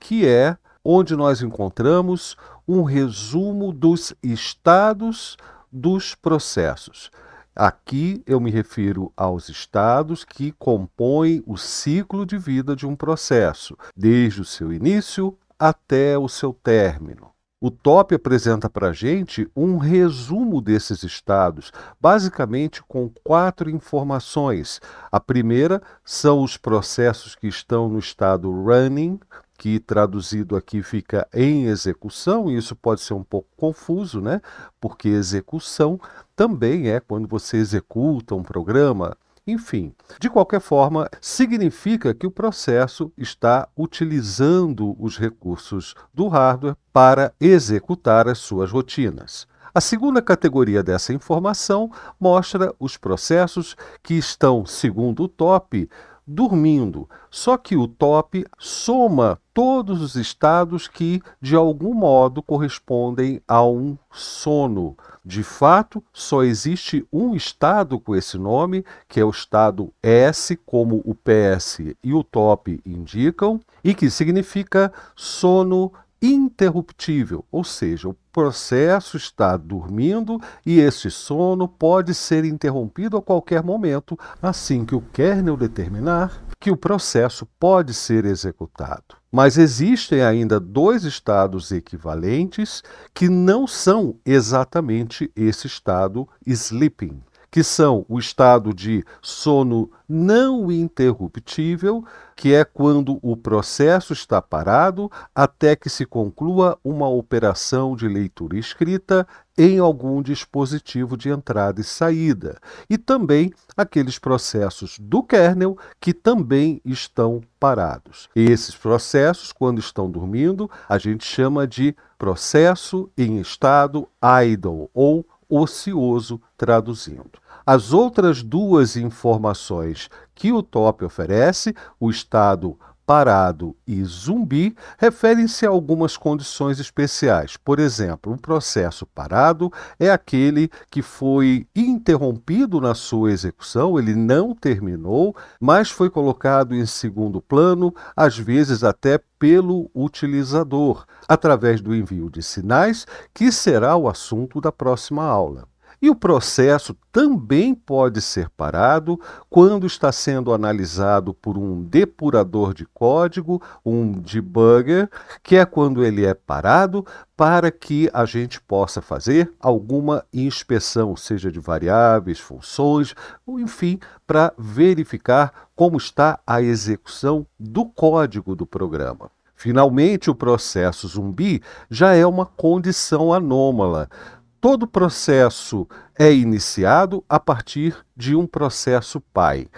que é onde nós encontramos um resumo dos estados dos processos. Aqui eu me refiro aos estados que compõem o ciclo de vida de um processo, desde o seu início até o seu término. O TOP apresenta para a gente um resumo desses estados, basicamente com quatro informações. A primeira são os processos que estão no estado running, que traduzido aqui fica em execução, e isso pode ser um pouco confuso, né? Porque execução também é quando você executa um programa. Enfim, de qualquer forma, significa que o processo está utilizando os recursos do hardware para executar as suas rotinas. A segunda categoria dessa informação mostra os processos que estão, segundo o top, dormindo. Só que o top soma todos os estados que, de algum modo, correspondem a um sono. De fato, só existe um estado com esse nome, que é o estado S, como o PS e o top indicam, e que significa sono interruptível, ou seja, o processo está dormindo e esse sono pode ser interrompido a qualquer momento, assim que o kernel determinar que o processo pode ser executado. Mas existem ainda dois estados equivalentes que não são exatamente esse estado sleeping, que são o estado de sono não interruptível, que é quando o processo está parado até que se conclua uma operação de leitura escrita em algum dispositivo de entrada e saída, e também aqueles processos do kernel que também estão parados. E esses processos, quando estão dormindo, a gente chama de processo em estado idle ou ocioso, traduzindo. As outras duas informações que o TOP oferece, o estado Parado e Zumbi referem-se a algumas condições especiais. Por exemplo, um processo parado é aquele que foi interrompido na sua execução, ele não terminou, mas foi colocado em segundo plano, às vezes até pelo utilizador, através do envio de sinais, que será o assunto da próxima aula. E o processo também pode ser parado quando está sendo analisado por um depurador de código, um debugger, que é quando ele é parado para que a gente possa fazer alguma inspeção, seja de variáveis, funções, ou enfim, para verificar como está a execução do código do programa. Finalmente, o processo zumbi já é uma condição anômala todo processo é iniciado a partir de um processo pai.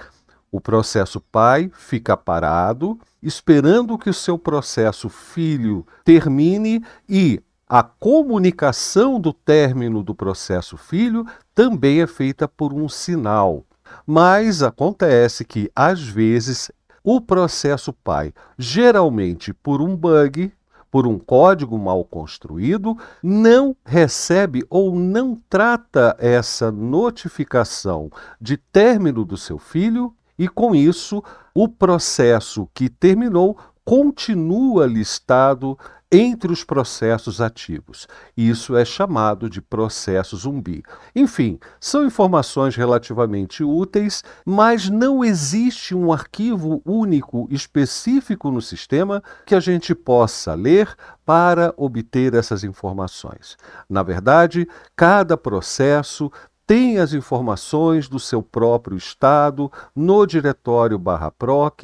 O processo pai fica parado, esperando que o seu processo filho termine e a comunicação do término do processo filho também é feita por um sinal. Mas acontece que, às vezes, o processo pai, geralmente por um bug, por um código mal construído, não recebe ou não trata essa notificação de término do seu filho e, com isso, o processo que terminou continua listado entre os processos ativos. Isso é chamado de processo zumbi. Enfim, são informações relativamente úteis, mas não existe um arquivo único específico no sistema que a gente possa ler para obter essas informações. Na verdade, cada processo tem as informações do seu próprio estado no diretório barra proc,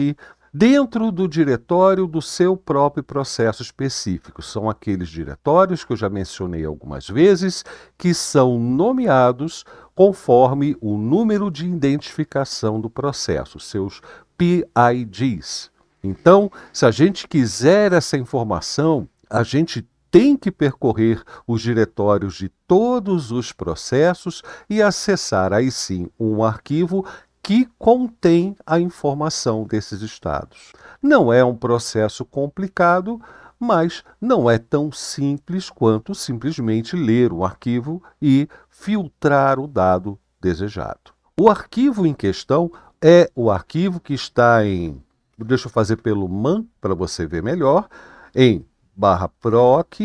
dentro do diretório do seu próprio processo específico. São aqueles diretórios que eu já mencionei algumas vezes, que são nomeados conforme o número de identificação do processo, seus PIDs. Então, se a gente quiser essa informação, a gente tem que percorrer os diretórios de todos os processos e acessar aí sim um arquivo que contém a informação desses estados. Não é um processo complicado, mas não é tão simples quanto simplesmente ler um arquivo e filtrar o dado desejado. O arquivo em questão é o arquivo que está em, deixa eu fazer pelo man para você ver melhor, em barra proc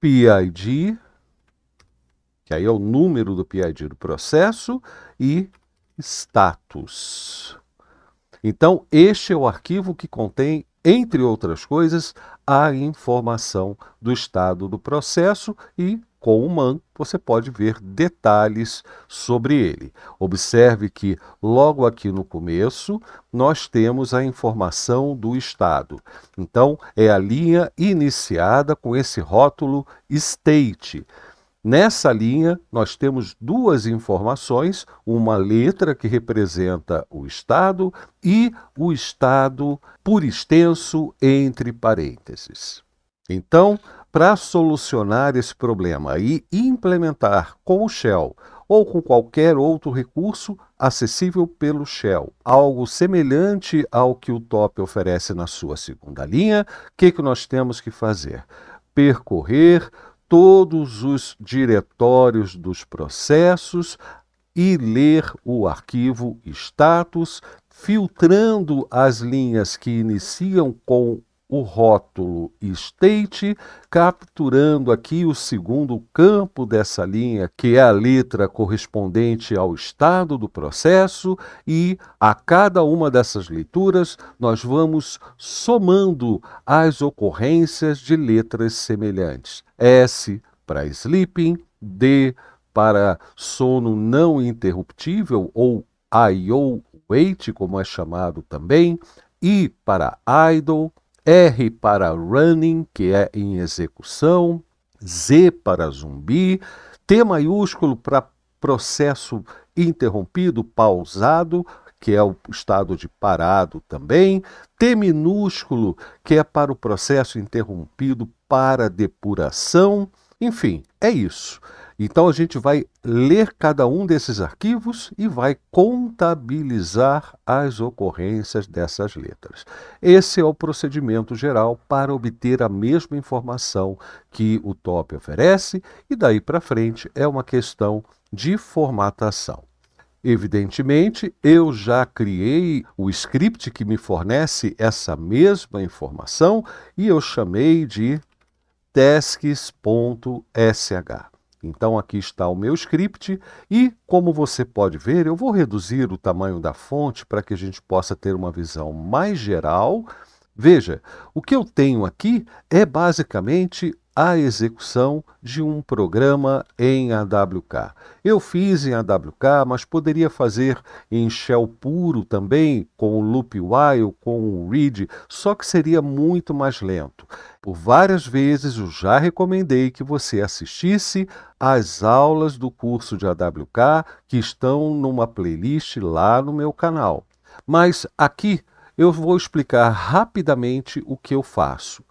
PID, que aí é o número do PID do processo, e status. Então, este é o arquivo que contém, entre outras coisas, a informação do estado do processo e com o MAN você pode ver detalhes sobre ele. Observe que logo aqui no começo nós temos a informação do estado. Então é a linha iniciada com esse rótulo state. Nessa linha, nós temos duas informações: uma letra que representa o Estado e o Estado por extenso entre parênteses. Então, para solucionar esse problema e implementar com o Shell ou com qualquer outro recurso acessível pelo Shell, algo semelhante ao que o TOP oferece na sua segunda linha, o que, que nós temos que fazer? Percorrer todos os diretórios dos processos e ler o arquivo status, filtrando as linhas que iniciam com o rótulo State, capturando aqui o segundo campo dessa linha, que é a letra correspondente ao estado do processo, e a cada uma dessas leituras nós vamos somando as ocorrências de letras semelhantes. S para sleeping, D para sono não interruptível ou IO wait, como é chamado também, I para idle, R para running, que é em execução, Z para zumbi, T maiúsculo para processo interrompido, pausado, que é o estado de parado também, T minúsculo, que é para o processo interrompido para depuração, enfim, é isso. Então a gente vai ler cada um desses arquivos e vai contabilizar as ocorrências dessas letras. Esse é o procedimento geral para obter a mesma informação que o TOP oferece, e daí para frente é uma questão de formatação. Evidentemente, eu já criei o script que me fornece essa mesma informação e eu chamei de tasks.sh. Então aqui está o meu script e, como você pode ver, eu vou reduzir o tamanho da fonte para que a gente possa ter uma visão mais geral. Veja, o que eu tenho aqui é basicamente a execução de um programa em AWK. Eu fiz em AWK, mas poderia fazer em Shell puro também, com o loop while, com o read, só que seria muito mais lento. Por várias vezes eu já recomendei que você assistisse às aulas do curso de AWK que estão numa playlist lá no meu canal. Mas aqui eu vou explicar rapidamente o que eu faço.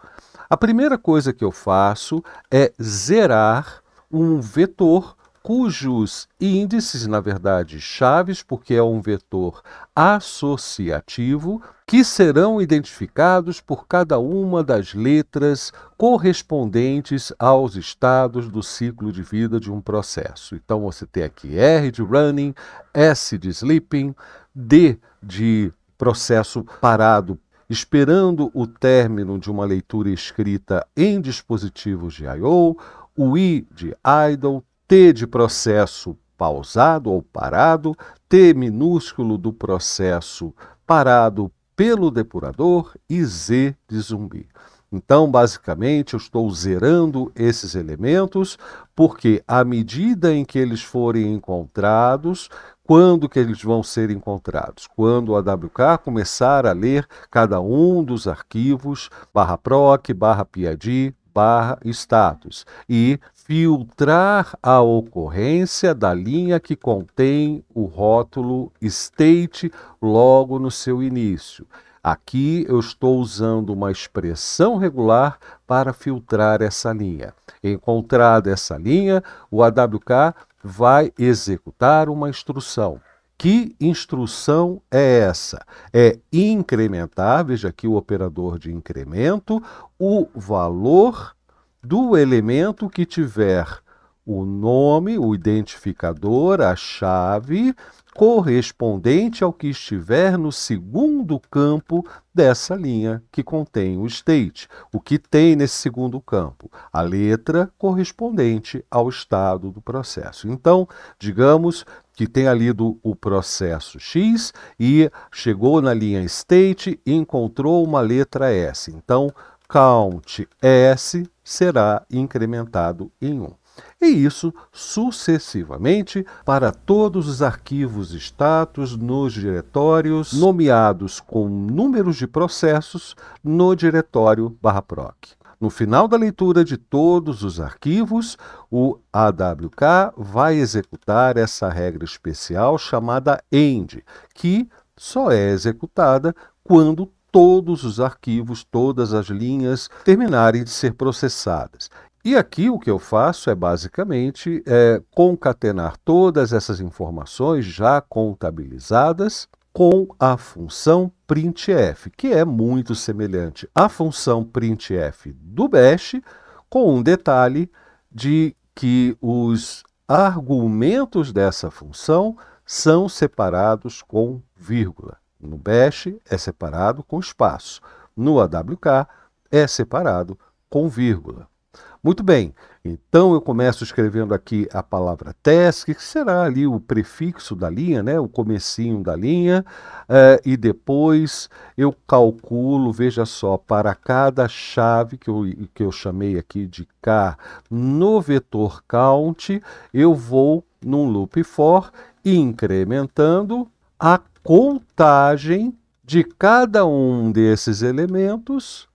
A primeira coisa que eu faço é zerar um vetor cujos índices, na verdade, chaves, porque é um vetor associativo, que serão identificados por cada uma das letras correspondentes aos estados do ciclo de vida de um processo. Então você tem aqui R de running, S de sleeping, D de processo parado esperando o término de uma leitura escrita em dispositivos de I/O, o I de idle, T de processo pausado ou parado, T minúsculo do processo parado pelo depurador e Z de zumbi. Então, basicamente, eu estou zerando esses elementos, porque à medida em que eles forem encontrados, quando que eles vão ser encontrados? Quando o AWK começar a ler cada um dos arquivos barra proc, barra PID, barra status e filtrar a ocorrência da linha que contém o rótulo state logo no seu início. Aqui eu estou usando uma expressão regular para filtrar essa linha. Encontrada essa linha, o AWK vai executar uma instrução. Que instrução é essa? É incrementar, veja aqui o operador de incremento, o valor do elemento que tiver o nome, o identificador, a chave correspondente ao que estiver no segundo campo dessa linha que contém o state. O que tem nesse segundo campo? A letra correspondente ao estado do processo. Então, digamos que tenha lido o processo X e chegou na linha state e encontrou uma letra S. Então, count S será incrementado em 1. E isso sucessivamente para todos os arquivos status nos diretórios nomeados com números de processos no diretório proc. No final da leitura de todos os arquivos, o AWK vai executar essa regra especial chamada end, que só é executada quando todos os arquivos, todas as linhas terminarem de ser processadas. E aqui o que eu faço é basicamente é, concatenar todas essas informações já contabilizadas com a função printf, que é muito semelhante à função printf do bash, com um detalhe de que os argumentos dessa função são separados com vírgula. No bash é separado com espaço, no awk é separado com vírgula. Muito bem, então eu começo escrevendo aqui a palavra task, que será ali o prefixo da linha, né, o comecinho da linha, uh, e depois eu calculo, veja só, para cada chave que eu, que eu chamei aqui de K no vetor count, eu vou num loop for incrementando a contagem de cada um desses elementos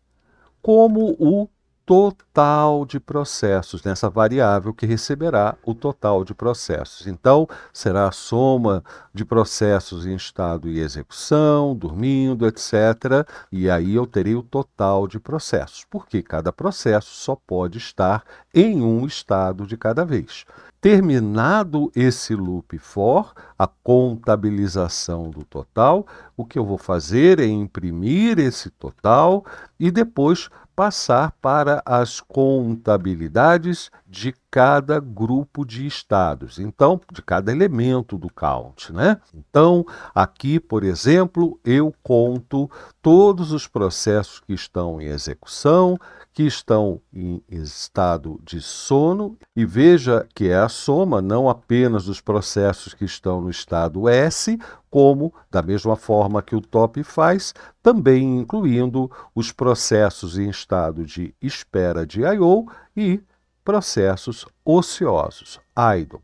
como o total de processos, nessa né? variável que receberá o total de processos. Então, será a soma de processos em estado e execução, dormindo, etc. E aí eu terei o total de processos, porque cada processo só pode estar em um estado de cada vez. Terminado esse loop for, a contabilização do total, o que eu vou fazer é imprimir esse total e depois passar para as contabilidades de cada grupo de estados, então, de cada elemento do count. Né? Então, aqui, por exemplo, eu conto todos os processos que estão em execução, que estão em estado de sono, e veja que é a soma não apenas dos processos que estão no estado S, como, da mesma forma que o TOP faz, também incluindo os processos em estado de espera de I.O. e processos ociosos, idle.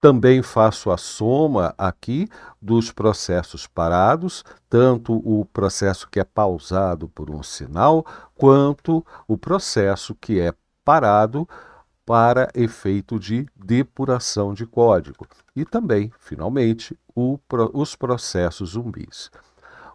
Também faço a soma aqui dos processos parados, tanto o processo que é pausado por um sinal, quanto o processo que é parado para efeito de depuração de código. E também, finalmente, o, os processos zumbis.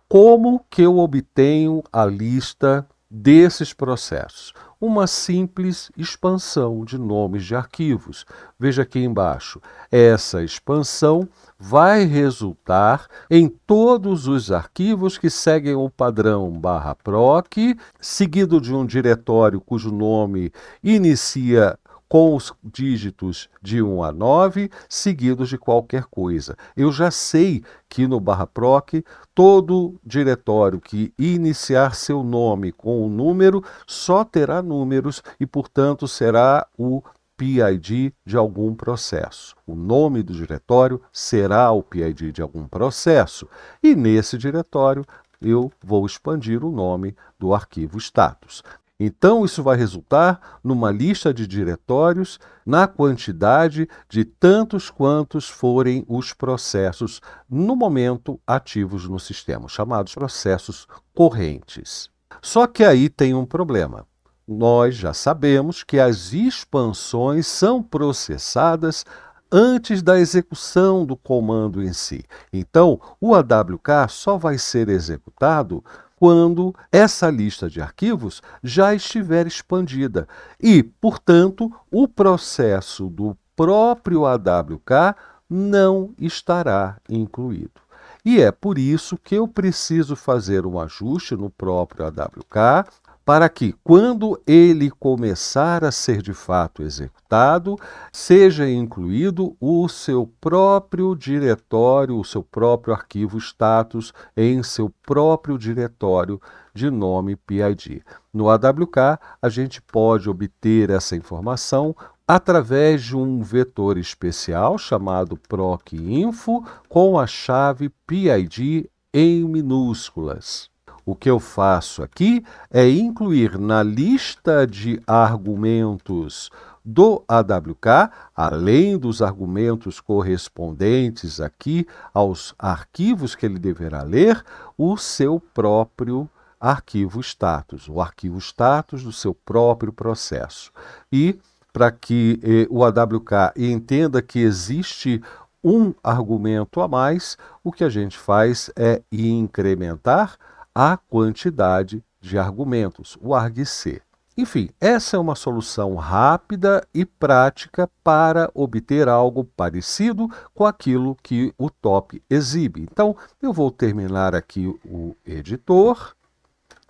Como que eu obtenho a lista desses processos? uma simples expansão de nomes de arquivos. Veja aqui embaixo. Essa expansão vai resultar em todos os arquivos que seguem o padrão barra proc, seguido de um diretório cujo nome inicia com os dígitos de 1 a 9, seguidos de qualquer coisa. Eu já sei que no barra proc, todo diretório que iniciar seu nome com o um número só terá números e, portanto, será o PID de algum processo. O nome do diretório será o PID de algum processo. E nesse diretório eu vou expandir o nome do arquivo status. Então, isso vai resultar numa lista de diretórios na quantidade de tantos quantos forem os processos, no momento, ativos no sistema, chamados processos correntes. Só que aí tem um problema. Nós já sabemos que as expansões são processadas antes da execução do comando em si. Então, o AWK só vai ser executado quando essa lista de arquivos já estiver expandida e, portanto, o processo do próprio AWK não estará incluído. E é por isso que eu preciso fazer um ajuste no próprio AWK para que, quando ele começar a ser de fato executado, seja incluído o seu próprio diretório, o seu próprio arquivo status em seu próprio diretório de nome PID. No AWK, a gente pode obter essa informação através de um vetor especial chamado procinfo com a chave PID em minúsculas. O que eu faço aqui é incluir na lista de argumentos do AWK, além dos argumentos correspondentes aqui aos arquivos que ele deverá ler, o seu próprio arquivo status, o arquivo status do seu próprio processo. E para que eh, o AWK entenda que existe um argumento a mais, o que a gente faz é incrementar a quantidade de argumentos, o argc. Enfim, essa é uma solução rápida e prática para obter algo parecido com aquilo que o top exibe. Então, eu vou terminar aqui o editor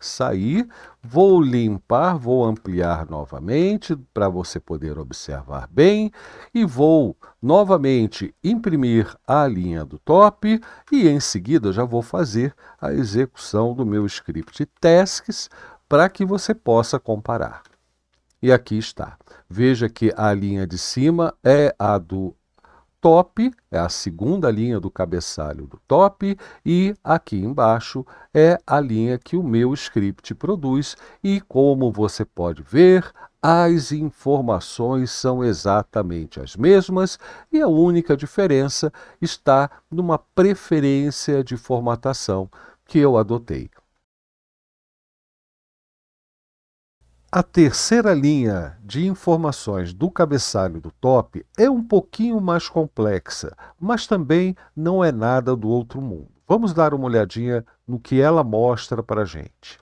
sair, vou limpar, vou ampliar novamente para você poder observar bem e vou novamente imprimir a linha do top e em seguida já vou fazer a execução do meu script tasks para que você possa comparar. E aqui está. Veja que a linha de cima é a do top, é a segunda linha do cabeçalho do top, e aqui embaixo é a linha que o meu script produz. E como você pode ver, as informações são exatamente as mesmas e a única diferença está numa preferência de formatação que eu adotei. a terceira linha de informações do cabeçalho do top é um pouquinho mais complexa, mas também não é nada do outro mundo. Vamos dar uma olhadinha no que ela mostra para a gente.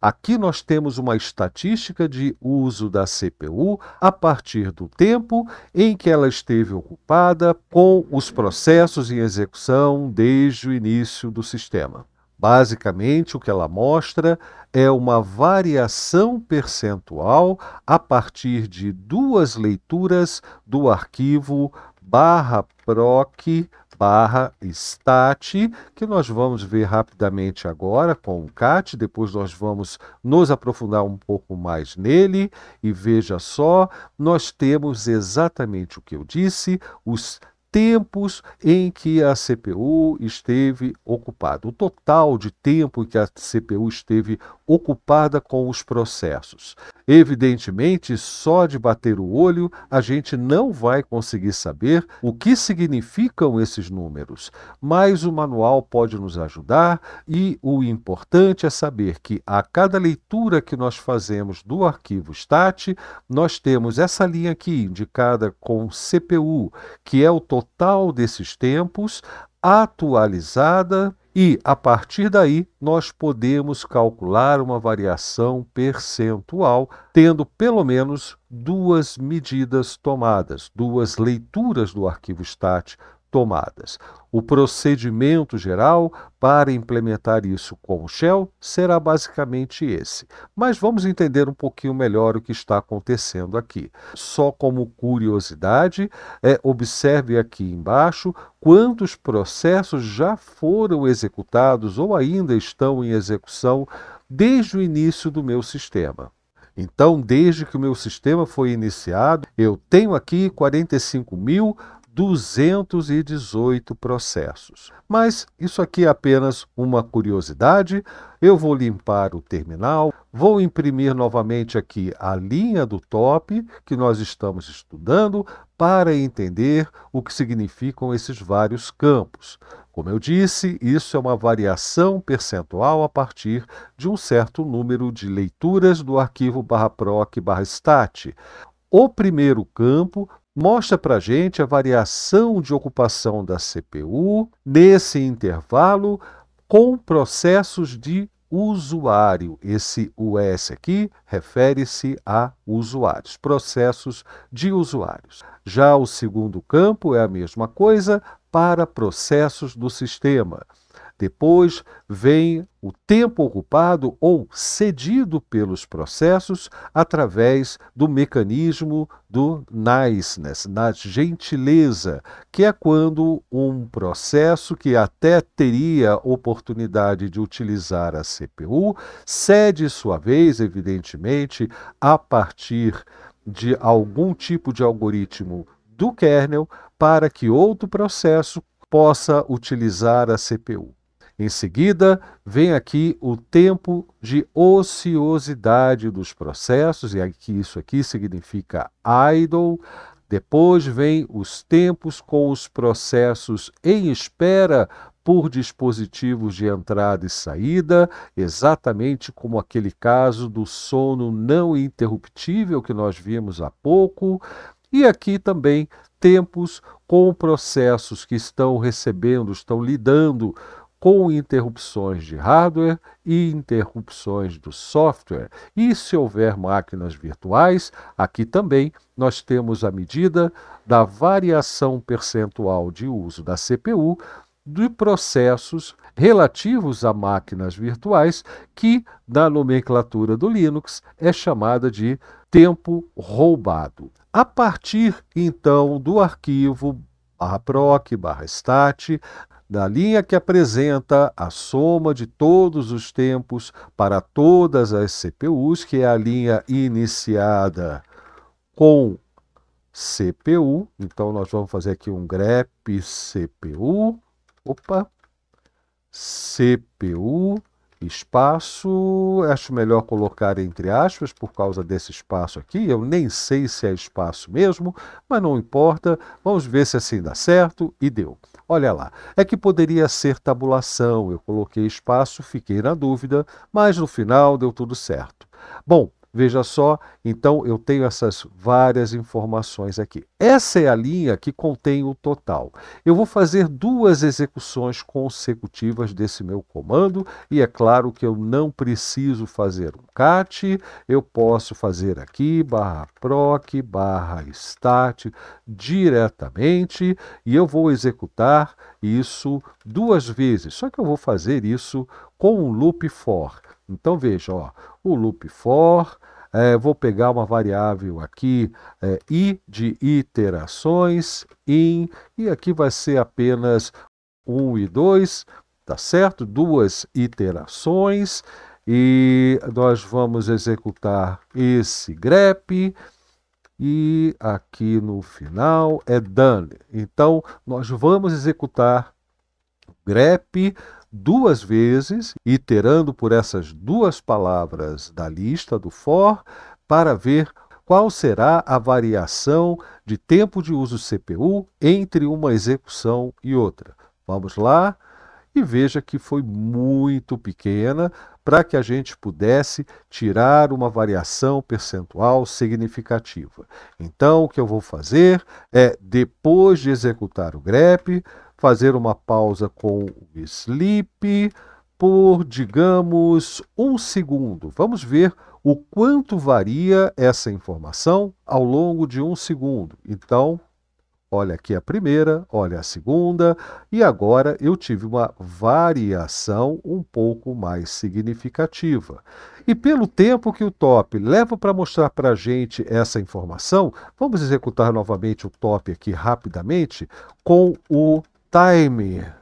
Aqui nós temos uma estatística de uso da CPU a partir do tempo em que ela esteve ocupada com os processos em execução desde o início do sistema. Basicamente, o que ela mostra é uma variação percentual a partir de duas leituras do arquivo barra proc barra stat, que nós vamos ver rapidamente agora com o CAT, depois nós vamos nos aprofundar um pouco mais nele e veja só, nós temos exatamente o que eu disse, os tempos em que a CPU esteve ocupada, o total de tempo que a CPU esteve ocupada com os processos. Evidentemente, só de bater o olho, a gente não vai conseguir saber o que significam esses números, mas o manual pode nos ajudar e o importante é saber que a cada leitura que nós fazemos do arquivo STAT, nós temos essa linha aqui indicada com CPU, que é o total desses tempos, atualizada e, a partir daí, nós podemos calcular uma variação percentual, tendo pelo menos duas medidas tomadas, duas leituras do arquivo STAT tomadas. O procedimento geral para implementar isso com o Shell será basicamente esse. Mas vamos entender um pouquinho melhor o que está acontecendo aqui. Só como curiosidade, é, observe aqui embaixo quantos processos já foram executados ou ainda estão em execução desde o início do meu sistema. Então, desde que o meu sistema foi iniciado, eu tenho aqui 45 mil 218 processos. Mas isso aqui é apenas uma curiosidade. Eu vou limpar o terminal, vou imprimir novamente aqui a linha do top que nós estamos estudando para entender o que significam esses vários campos. Como eu disse, isso é uma variação percentual a partir de um certo número de leituras do arquivo barra proc barra stat. O primeiro campo mostra para a gente a variação de ocupação da CPU nesse intervalo com processos de usuário. Esse US aqui refere-se a usuários, processos de usuários. Já o segundo campo é a mesma coisa para processos do sistema. Depois vem o tempo ocupado ou cedido pelos processos através do mecanismo do niceness, na gentileza, que é quando um processo que até teria oportunidade de utilizar a CPU cede sua vez, evidentemente, a partir de algum tipo de algoritmo do kernel para que outro processo possa utilizar a CPU. Em seguida, vem aqui o tempo de ociosidade dos processos, e aqui, isso aqui significa idle. Depois vem os tempos com os processos em espera por dispositivos de entrada e saída, exatamente como aquele caso do sono não interruptível que nós vimos há pouco. E aqui também tempos com processos que estão recebendo, estão lidando com interrupções de hardware e interrupções do software. E se houver máquinas virtuais, aqui também nós temos a medida da variação percentual de uso da CPU de processos relativos a máquinas virtuais, que na nomenclatura do Linux é chamada de tempo roubado. A partir então do arquivo barra proc, barra stat, da linha que apresenta a soma de todos os tempos para todas as CPUs, que é a linha iniciada com CPU. Então, nós vamos fazer aqui um grep CPU. Opa! CPU Espaço, acho melhor colocar entre aspas, por causa desse espaço aqui. Eu nem sei se é espaço mesmo, mas não importa. Vamos ver se assim dá certo. E deu. Olha lá. É que poderia ser tabulação. Eu coloquei espaço, fiquei na dúvida, mas no final deu tudo certo. Bom, Veja só, então eu tenho essas várias informações aqui. Essa é a linha que contém o total. Eu vou fazer duas execuções consecutivas desse meu comando e é claro que eu não preciso fazer um cat, eu posso fazer aqui barra proc, barra stat diretamente e eu vou executar isso duas vezes, só que eu vou fazer isso com um loop for. Então veja, ó, o loop for, é, vou pegar uma variável aqui, é, i de iterações, in, e aqui vai ser apenas 1 e 2, tá certo? Duas iterações, e nós vamos executar esse grep, e aqui no final é done. Então, nós vamos executar grep duas vezes, iterando por essas duas palavras da lista do for, para ver qual será a variação de tempo de uso CPU entre uma execução e outra. Vamos lá e veja que foi muito pequena para que a gente pudesse tirar uma variação percentual significativa. Então, o que eu vou fazer é, depois de executar o grep, fazer uma pausa com o sleep por, digamos, um segundo. Vamos ver o quanto varia essa informação ao longo de um segundo. Então, olha aqui a primeira, olha a segunda, e agora eu tive uma variação um pouco mais significativa. E pelo tempo que o top leva para mostrar para a gente essa informação, vamos executar novamente o top aqui rapidamente com o timer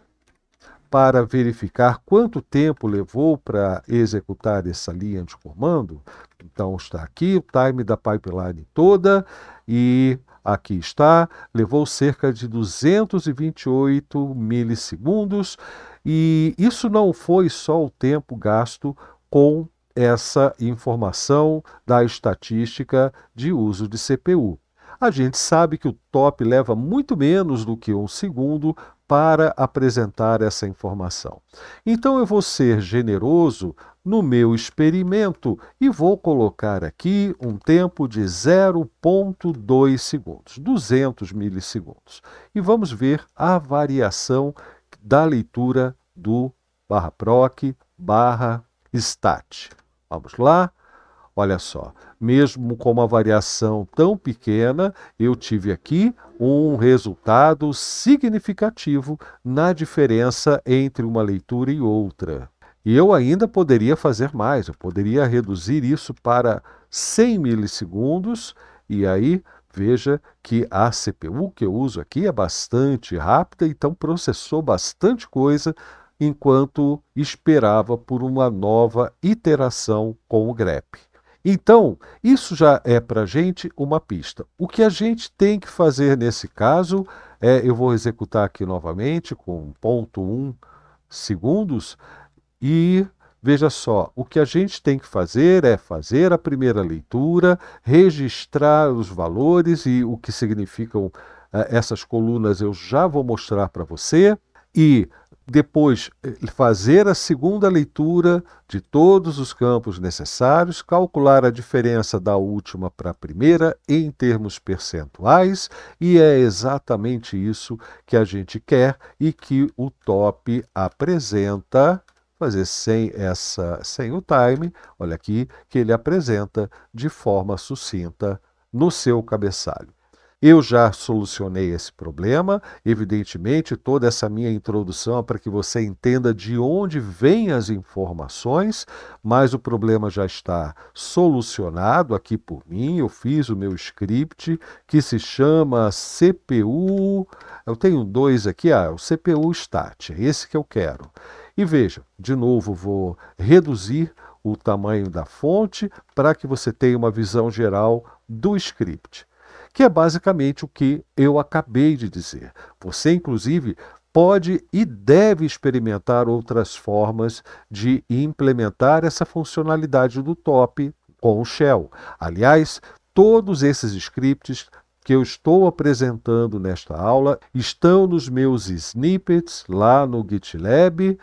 para verificar quanto tempo levou para executar essa linha de comando. Então está aqui o time da pipeline toda e aqui está, levou cerca de 228 milissegundos e isso não foi só o tempo gasto com essa informação da estatística de uso de CPU. A gente sabe que o top leva muito menos do que um segundo para apresentar essa informação. Então eu vou ser generoso no meu experimento e vou colocar aqui um tempo de 0.2 segundos, 200 milissegundos. E vamos ver a variação da leitura do barra proc barra stat. Vamos lá? Olha só, mesmo com uma variação tão pequena, eu tive aqui um resultado significativo na diferença entre uma leitura e outra. E eu ainda poderia fazer mais, eu poderia reduzir isso para 100 milissegundos e aí veja que a CPU que eu uso aqui é bastante rápida, então processou bastante coisa enquanto esperava por uma nova iteração com o grep. Então, isso já é para a gente uma pista. O que a gente tem que fazer nesse caso é, eu vou executar aqui novamente com 0.1 segundos e veja só, o que a gente tem que fazer é fazer a primeira leitura, registrar os valores e o que significam uh, essas colunas eu já vou mostrar para você e depois eh, fazer a segunda leitura de todos os campos necessários, calcular a diferença da última para a primeira em termos percentuais, e é exatamente isso que a gente quer e que o top apresenta, fazer sem essa sem o time, olha aqui que ele apresenta de forma sucinta no seu cabeçalho. Eu já solucionei esse problema. Evidentemente, toda essa minha introdução é para que você entenda de onde vêm as informações, mas o problema já está solucionado aqui por mim. Eu fiz o meu script que se chama CPU. Eu tenho dois aqui, ah, o CPU stat, é esse que eu quero. E veja, de novo vou reduzir o tamanho da fonte para que você tenha uma visão geral do script que é basicamente o que eu acabei de dizer. Você, inclusive, pode e deve experimentar outras formas de implementar essa funcionalidade do top com o Shell. Aliás, todos esses scripts que eu estou apresentando nesta aula estão nos meus snippets lá no GitLab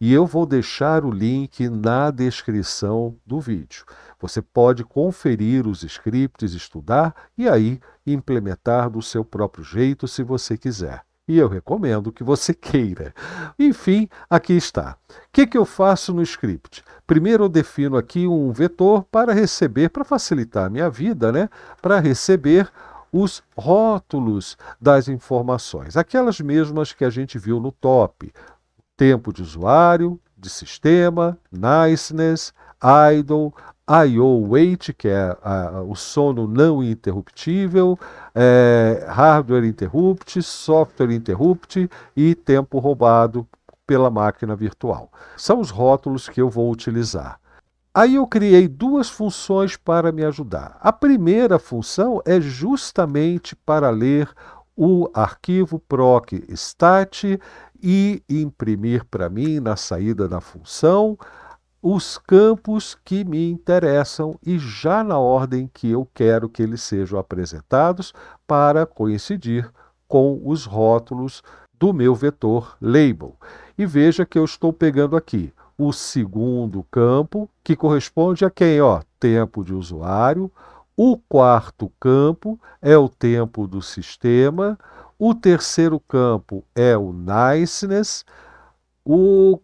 e eu vou deixar o link na descrição do vídeo. Você pode conferir os scripts, estudar e aí implementar do seu próprio jeito se você quiser. E eu recomendo que você queira. Enfim, aqui está. O que, que eu faço no script? Primeiro eu defino aqui um vetor para receber, para facilitar a minha vida, né? Para receber os rótulos das informações, aquelas mesmas que a gente viu no top: tempo de usuário, de sistema, niceness, idle, I.O. Wait, que é a, o sono não interruptível, é, hardware interrupt, software interrupt e tempo roubado pela máquina virtual. São os rótulos que eu vou utilizar. Aí eu criei duas funções para me ajudar. A primeira função é justamente para ler o arquivo proc stat e imprimir para mim na saída da função os campos que me interessam e já na ordem que eu quero que eles sejam apresentados para coincidir com os rótulos do meu vetor label. E veja que eu estou pegando aqui o segundo campo, que corresponde a quem? Ó, tempo de usuário. O quarto campo é o tempo do sistema. O terceiro campo é o niceness. O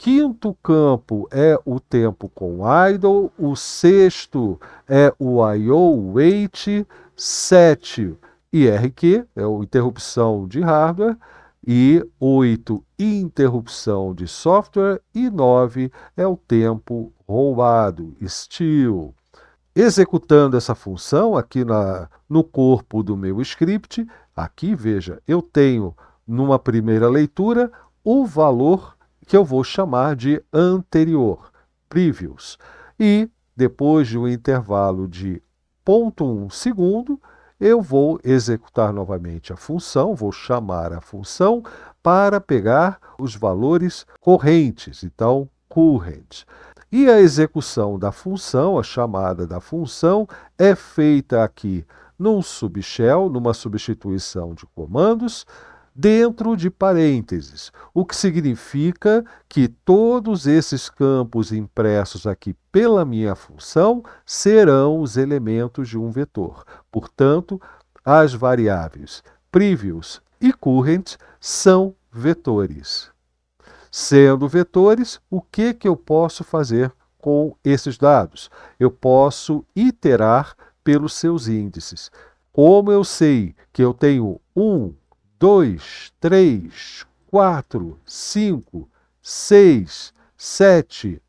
quinto campo é o tempo com idle, o sexto é o IO wait, sete IRQ, é o interrupção de hardware, e oito interrupção de software e nove é o tempo roubado, steal. Executando essa função aqui na, no corpo do meu script, aqui veja, eu tenho numa primeira leitura o valor que eu vou chamar de anterior, previous. E depois de um intervalo de 0,1 segundo, eu vou executar novamente a função, vou chamar a função para pegar os valores correntes, então current. E a execução da função, a chamada da função, é feita aqui num subshell, numa substituição de comandos, dentro de parênteses, o que significa que todos esses campos impressos aqui pela minha função serão os elementos de um vetor. Portanto, as variáveis previous e current são vetores. Sendo vetores, o que, que eu posso fazer com esses dados? Eu posso iterar pelos seus índices. Como eu sei que eu tenho um 2, 3, 4, 5, 6, 7,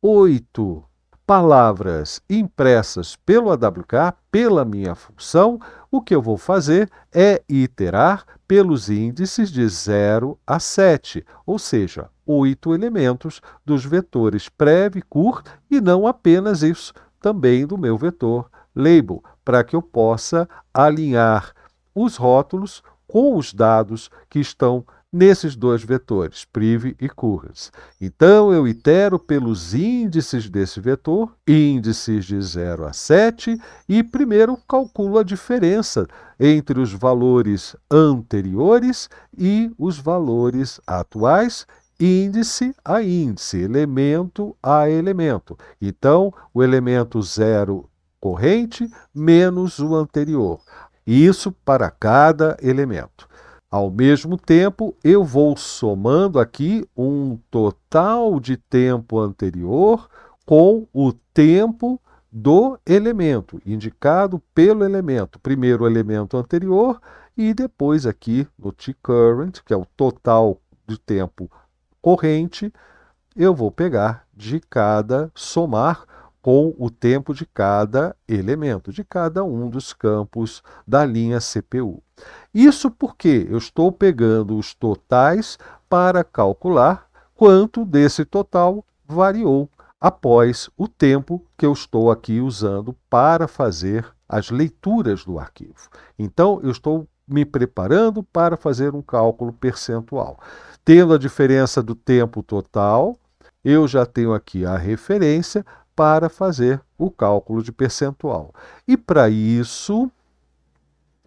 8 palavras impressas pelo AWK, pela minha função, o que eu vou fazer é iterar pelos índices de 0 a 7, ou seja, 8 elementos dos vetores prev, cur e não apenas isso, também do meu vetor label, para que eu possa alinhar os rótulos com os dados que estão nesses dois vetores, prive e curves. Então, eu itero pelos índices desse vetor, índices de 0 a 7, e primeiro calculo a diferença entre os valores anteriores e os valores atuais, índice a índice, elemento a elemento. Então, o elemento 0 corrente menos o anterior. Isso para cada elemento. Ao mesmo tempo, eu vou somando aqui um total de tempo anterior com o tempo do elemento, indicado pelo elemento. Primeiro o elemento anterior e depois aqui no T-current, que é o total de tempo corrente, eu vou pegar de cada, somar com o tempo de cada elemento, de cada um dos campos da linha CPU. Isso porque eu estou pegando os totais para calcular quanto desse total variou após o tempo que eu estou aqui usando para fazer as leituras do arquivo. Então, eu estou me preparando para fazer um cálculo percentual. Tendo a diferença do tempo total, eu já tenho aqui a referência para fazer o cálculo de percentual. E para isso,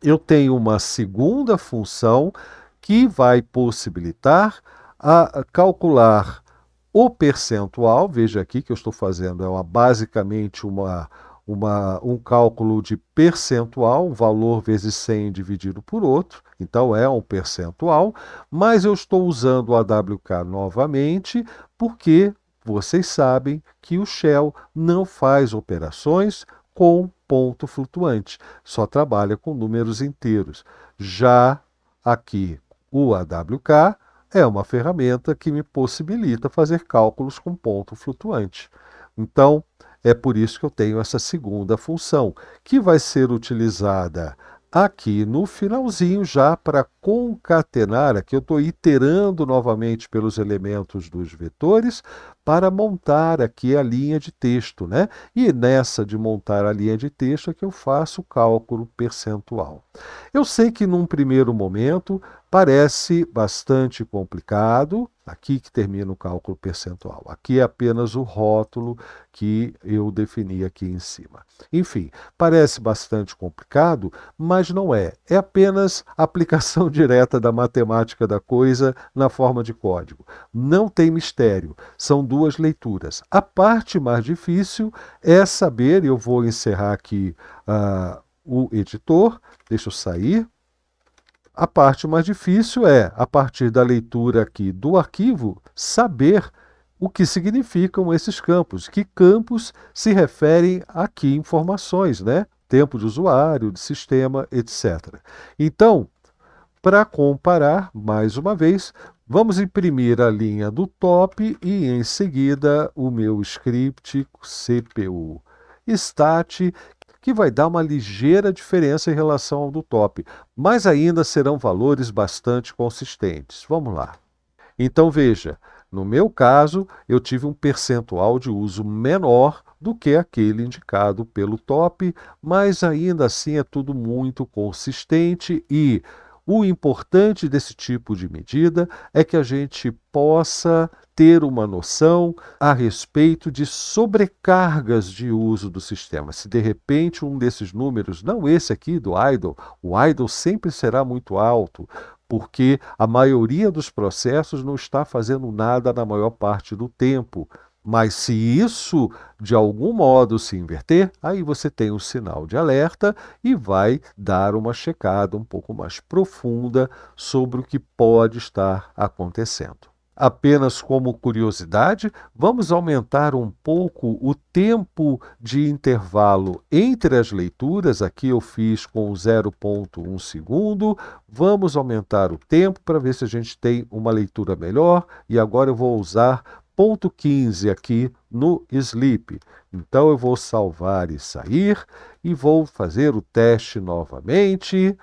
eu tenho uma segunda função que vai possibilitar a calcular o percentual. Veja aqui que eu estou fazendo é uma, basicamente uma, uma, um cálculo de percentual, um valor vezes 100 dividido por outro, então é um percentual, mas eu estou usando o AWK novamente porque vocês sabem que o Shell não faz operações com ponto flutuante, só trabalha com números inteiros. Já aqui o AWK é uma ferramenta que me possibilita fazer cálculos com ponto flutuante. Então, é por isso que eu tenho essa segunda função, que vai ser utilizada aqui no finalzinho já para concatenar, aqui eu estou iterando novamente pelos elementos dos vetores para montar aqui a linha de texto, né? E nessa de montar a linha de texto é que eu faço o cálculo percentual. Eu sei que num primeiro momento parece bastante complicado, Aqui que termina o cálculo percentual. Aqui é apenas o rótulo que eu defini aqui em cima. Enfim, parece bastante complicado, mas não é. É apenas aplicação direta da matemática da coisa na forma de código. Não tem mistério, são duas leituras. A parte mais difícil é saber, eu vou encerrar aqui uh, o editor, deixa eu sair a parte mais difícil é, a partir da leitura aqui do arquivo, saber o que significam esses campos, que campos se referem a que informações, né? Tempo de usuário, de sistema, etc. Então, para comparar, mais uma vez, Vamos imprimir a linha do top e em seguida o meu script CPU stat que vai dar uma ligeira diferença em relação ao do top, mas ainda serão valores bastante consistentes. Vamos lá. Então veja, no meu caso, eu tive um percentual de uso menor do que aquele indicado pelo top, mas ainda assim é tudo muito consistente e o importante desse tipo de medida é que a gente possa ter uma noção a respeito de sobrecargas de uso do sistema. Se de repente um desses números, não esse aqui do idle, o idle sempre será muito alto, porque a maioria dos processos não está fazendo nada na maior parte do tempo. Mas se isso de algum modo se inverter, aí você tem um sinal de alerta e vai dar uma checada um pouco mais profunda sobre o que pode estar acontecendo. Apenas como curiosidade, vamos aumentar um pouco o tempo de intervalo entre as leituras. Aqui eu fiz com 0,1 segundo. Vamos aumentar o tempo para ver se a gente tem uma leitura melhor. E agora eu vou usar ponto 15 aqui no sleep. Então eu vou salvar e sair e vou fazer o teste novamente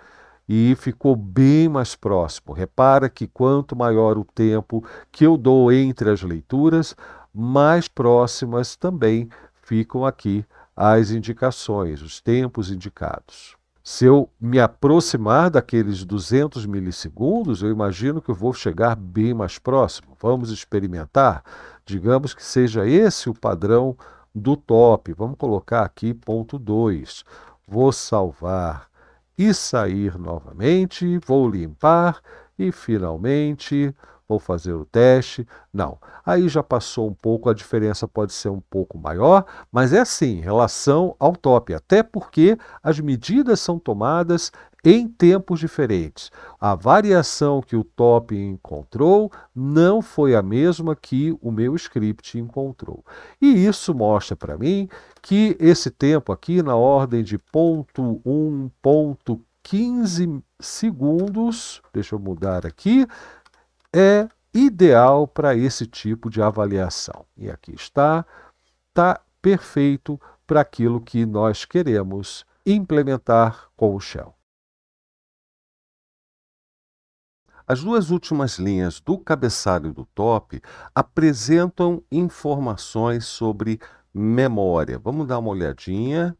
e ficou bem mais próximo. Repara que quanto maior o tempo que eu dou entre as leituras, mais próximas também ficam aqui as indicações, os tempos indicados. Se eu me aproximar daqueles 200 milissegundos, eu imagino que eu vou chegar bem mais próximo. Vamos experimentar? Digamos que seja esse o padrão do top. Vamos colocar aqui ponto 2. Vou salvar e sair novamente, vou limpar e finalmente vou fazer o teste. Não. Aí já passou um pouco, a diferença pode ser um pouco maior, mas é assim, em relação ao top, até porque as medidas são tomadas em tempos diferentes. A variação que o top encontrou não foi a mesma que o meu script encontrou. E isso mostra para mim que esse tempo aqui na ordem de ponto 1, ponto 15 segundos, deixa eu mudar aqui, é ideal para esse tipo de avaliação. E aqui está, está perfeito para aquilo que nós queremos implementar com o Shell. As duas últimas linhas do cabeçalho do top apresentam informações sobre memória. Vamos dar uma olhadinha.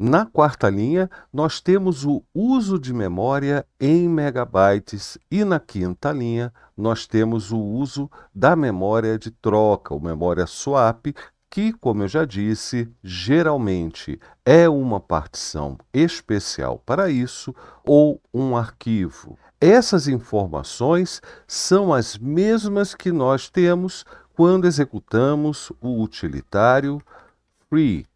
Na quarta linha, nós temos o uso de memória em megabytes e na quinta linha, nós temos o uso da memória de troca, ou memória swap, que, como eu já disse, geralmente é uma partição especial para isso ou um arquivo. Essas informações são as mesmas que nós temos quando executamos o utilitário free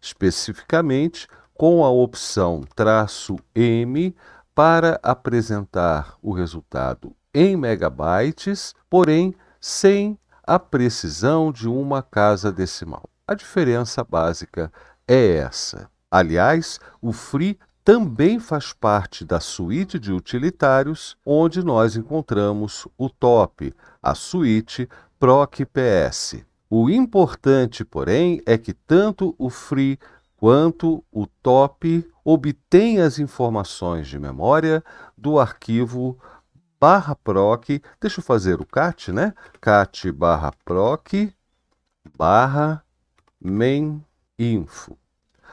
especificamente com a opção traço M para apresentar o resultado em megabytes, porém sem a precisão de uma casa decimal. A diferença básica é essa. Aliás, o Free também faz parte da suíte de utilitários, onde nós encontramos o top, a suíte PROC PS. O importante, porém, é que tanto o free quanto o top obtêm as informações de memória do arquivo barra proc, deixa eu fazer o cat, né? cat barra proc barra meninfo.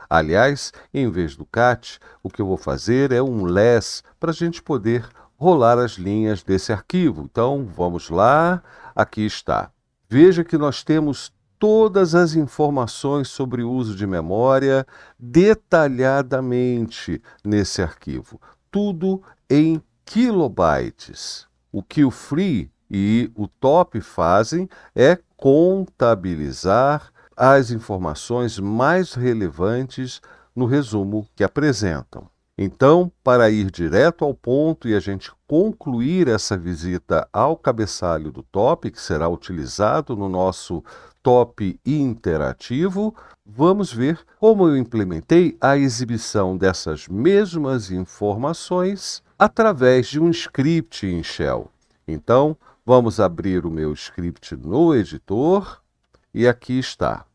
Aliás, em vez do cat, o que eu vou fazer é um less para a gente poder rolar as linhas desse arquivo. Então, vamos lá, aqui está. Veja que nós temos todas as informações sobre o uso de memória detalhadamente nesse arquivo, tudo em kilobytes. O que o Free e o Top fazem é contabilizar as informações mais relevantes no resumo que apresentam. Então, para ir direto ao ponto e a gente concluir essa visita ao cabeçalho do top, que será utilizado no nosso top interativo, vamos ver como eu implementei a exibição dessas mesmas informações através de um script em Shell. Então, vamos abrir o meu script no editor e aqui está.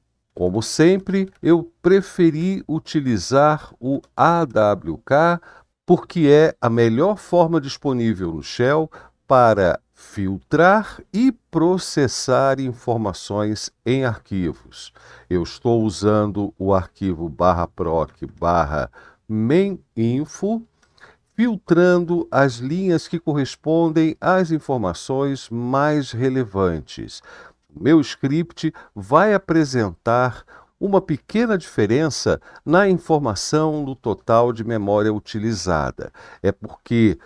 Como sempre, eu preferi utilizar o AWK porque é a melhor forma disponível no Shell para filtrar e processar informações em arquivos. Eu estou usando o arquivo barra proc barra maininfo, filtrando as linhas que correspondem às informações mais relevantes meu script vai apresentar uma pequena diferença na informação do total de memória utilizada. É porque,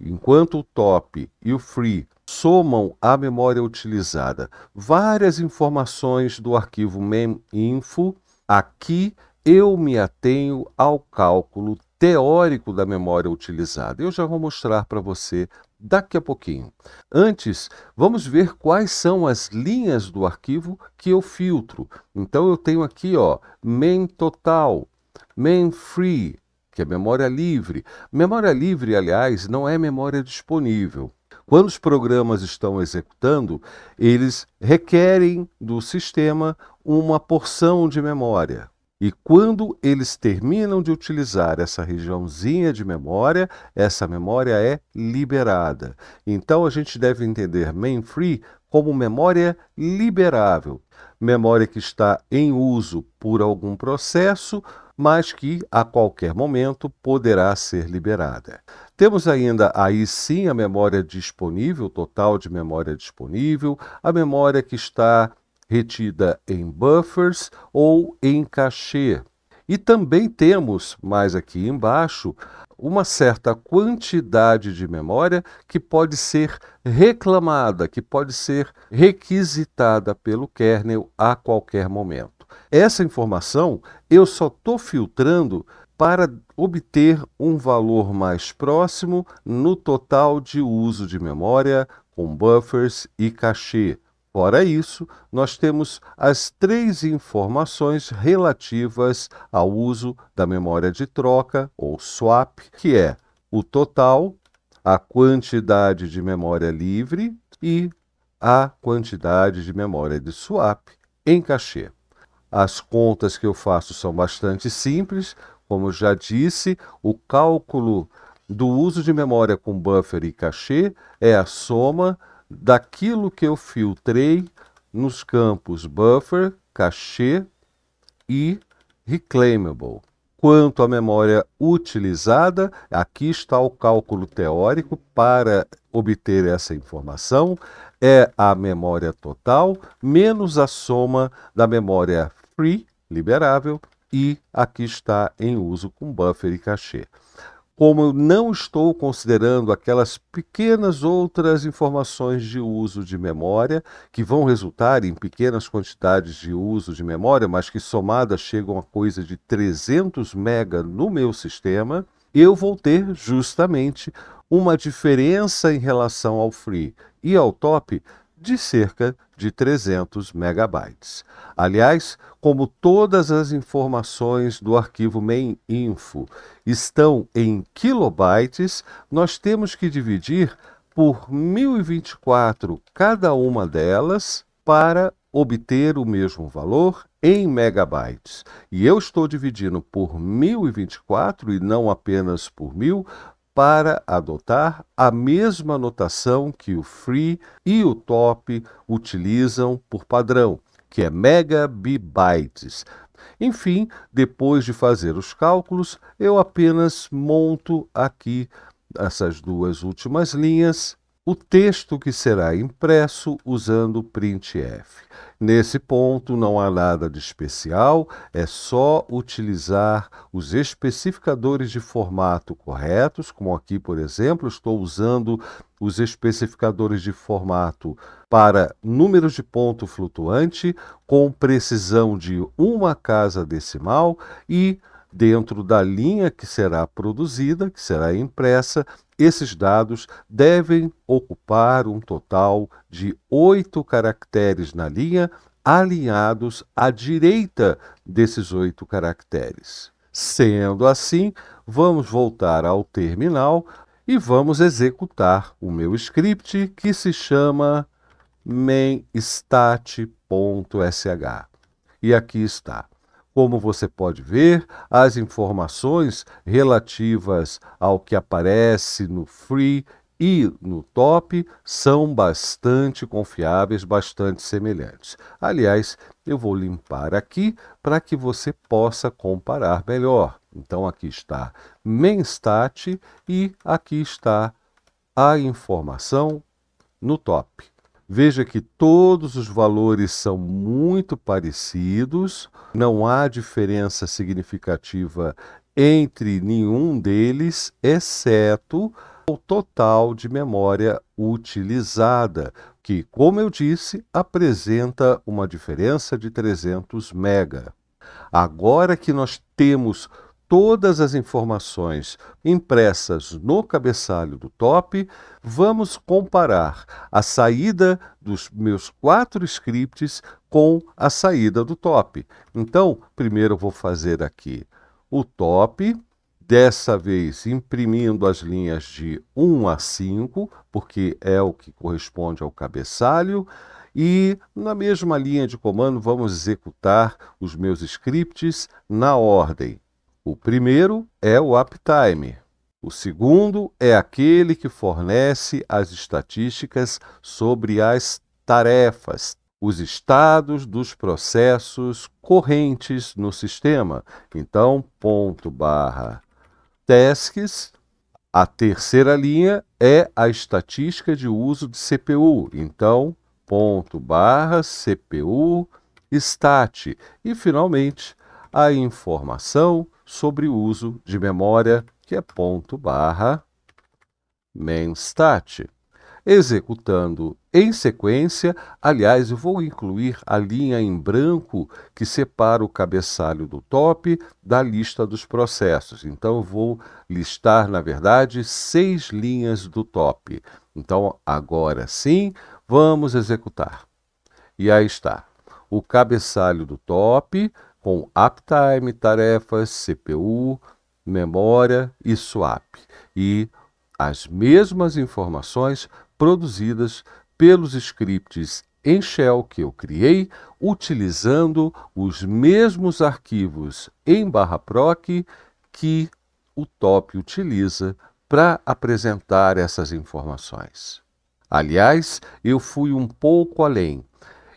enquanto o top e o free somam à memória utilizada várias informações do arquivo meminfo, aqui eu me atenho ao cálculo teórico da memória utilizada. Eu já vou mostrar para você daqui a pouquinho. Antes, vamos ver quais são as linhas do arquivo que eu filtro. Então eu tenho aqui, ó, main total, main free, que é memória livre. Memória livre, aliás, não é memória disponível. Quando os programas estão executando, eles requerem do sistema uma porção de memória. E quando eles terminam de utilizar essa regiãozinha de memória, essa memória é liberada. Então a gente deve entender main free como memória liberável, memória que está em uso por algum processo, mas que a qualquer momento poderá ser liberada. Temos ainda aí sim a memória disponível, total de memória disponível, a memória que está retida em buffers ou em cachê. E também temos, mais aqui embaixo, uma certa quantidade de memória que pode ser reclamada, que pode ser requisitada pelo kernel a qualquer momento. Essa informação eu só estou filtrando para obter um valor mais próximo no total de uso de memória com buffers e cachê. Fora isso, nós temos as três informações relativas ao uso da memória de troca, ou swap, que é o total, a quantidade de memória livre e a quantidade de memória de swap em cachê. As contas que eu faço são bastante simples, como já disse, o cálculo do uso de memória com buffer e cachê é a soma daquilo que eu filtrei nos campos buffer, cachê e reclaimable. Quanto à memória utilizada, aqui está o cálculo teórico para obter essa informação. É a memória total menos a soma da memória free, liberável, e aqui está em uso com buffer e cachê como eu não estou considerando aquelas pequenas outras informações de uso de memória, que vão resultar em pequenas quantidades de uso de memória, mas que somadas chegam a coisa de 300 mega no meu sistema, eu vou ter justamente uma diferença em relação ao free e ao top de cerca de 300 megabytes. Aliás, como todas as informações do arquivo maininfo estão em kilobytes, nós temos que dividir por 1024 cada uma delas para obter o mesmo valor em megabytes. E eu estou dividindo por 1024 e não apenas por 1000, para adotar a mesma notação que o free e o top utilizam por padrão, que é megabytes. Enfim, depois de fazer os cálculos, eu apenas monto aqui essas duas últimas linhas o texto que será impresso usando printf. Nesse ponto não há nada de especial, é só utilizar os especificadores de formato corretos, como aqui, por exemplo, estou usando os especificadores de formato para números de ponto flutuante com precisão de uma casa decimal e dentro da linha que será produzida, que será impressa, esses dados devem ocupar um total de oito caracteres na linha, alinhados à direita desses oito caracteres. Sendo assim, vamos voltar ao terminal e vamos executar o meu script que se chama mainstat.sh. E aqui está. Como você pode ver, as informações relativas ao que aparece no free e no top são bastante confiáveis, bastante semelhantes. Aliás, eu vou limpar aqui para que você possa comparar melhor. Então aqui está Menstat e aqui está a informação no top. Veja que todos os valores são muito parecidos, não há diferença significativa entre nenhum deles, exceto o total de memória utilizada, que, como eu disse, apresenta uma diferença de 300 mega. Agora que nós temos todas as informações impressas no cabeçalho do top, vamos comparar a saída dos meus quatro scripts com a saída do top. Então, primeiro eu vou fazer aqui o top, dessa vez imprimindo as linhas de 1 a 5, porque é o que corresponde ao cabeçalho, e na mesma linha de comando vamos executar os meus scripts na ordem. O primeiro é o uptime. O segundo é aquele que fornece as estatísticas sobre as tarefas, os estados dos processos correntes no sistema. Então, ponto barra tasks. A terceira linha é a estatística de uso de CPU. Então, ponto barra CPU stat. E, finalmente, a informação sobre o uso de memória, que é ponto barra menstat. Executando em sequência, aliás, eu vou incluir a linha em branco que separa o cabeçalho do top da lista dos processos. Então, eu vou listar, na verdade, seis linhas do top. Então, agora sim, vamos executar. E aí está. O cabeçalho do top com uptime, tarefas, CPU, memória e swap, e as mesmas informações produzidas pelos scripts em shell que eu criei, utilizando os mesmos arquivos em barra proc que o TOP utiliza para apresentar essas informações. Aliás, eu fui um pouco além.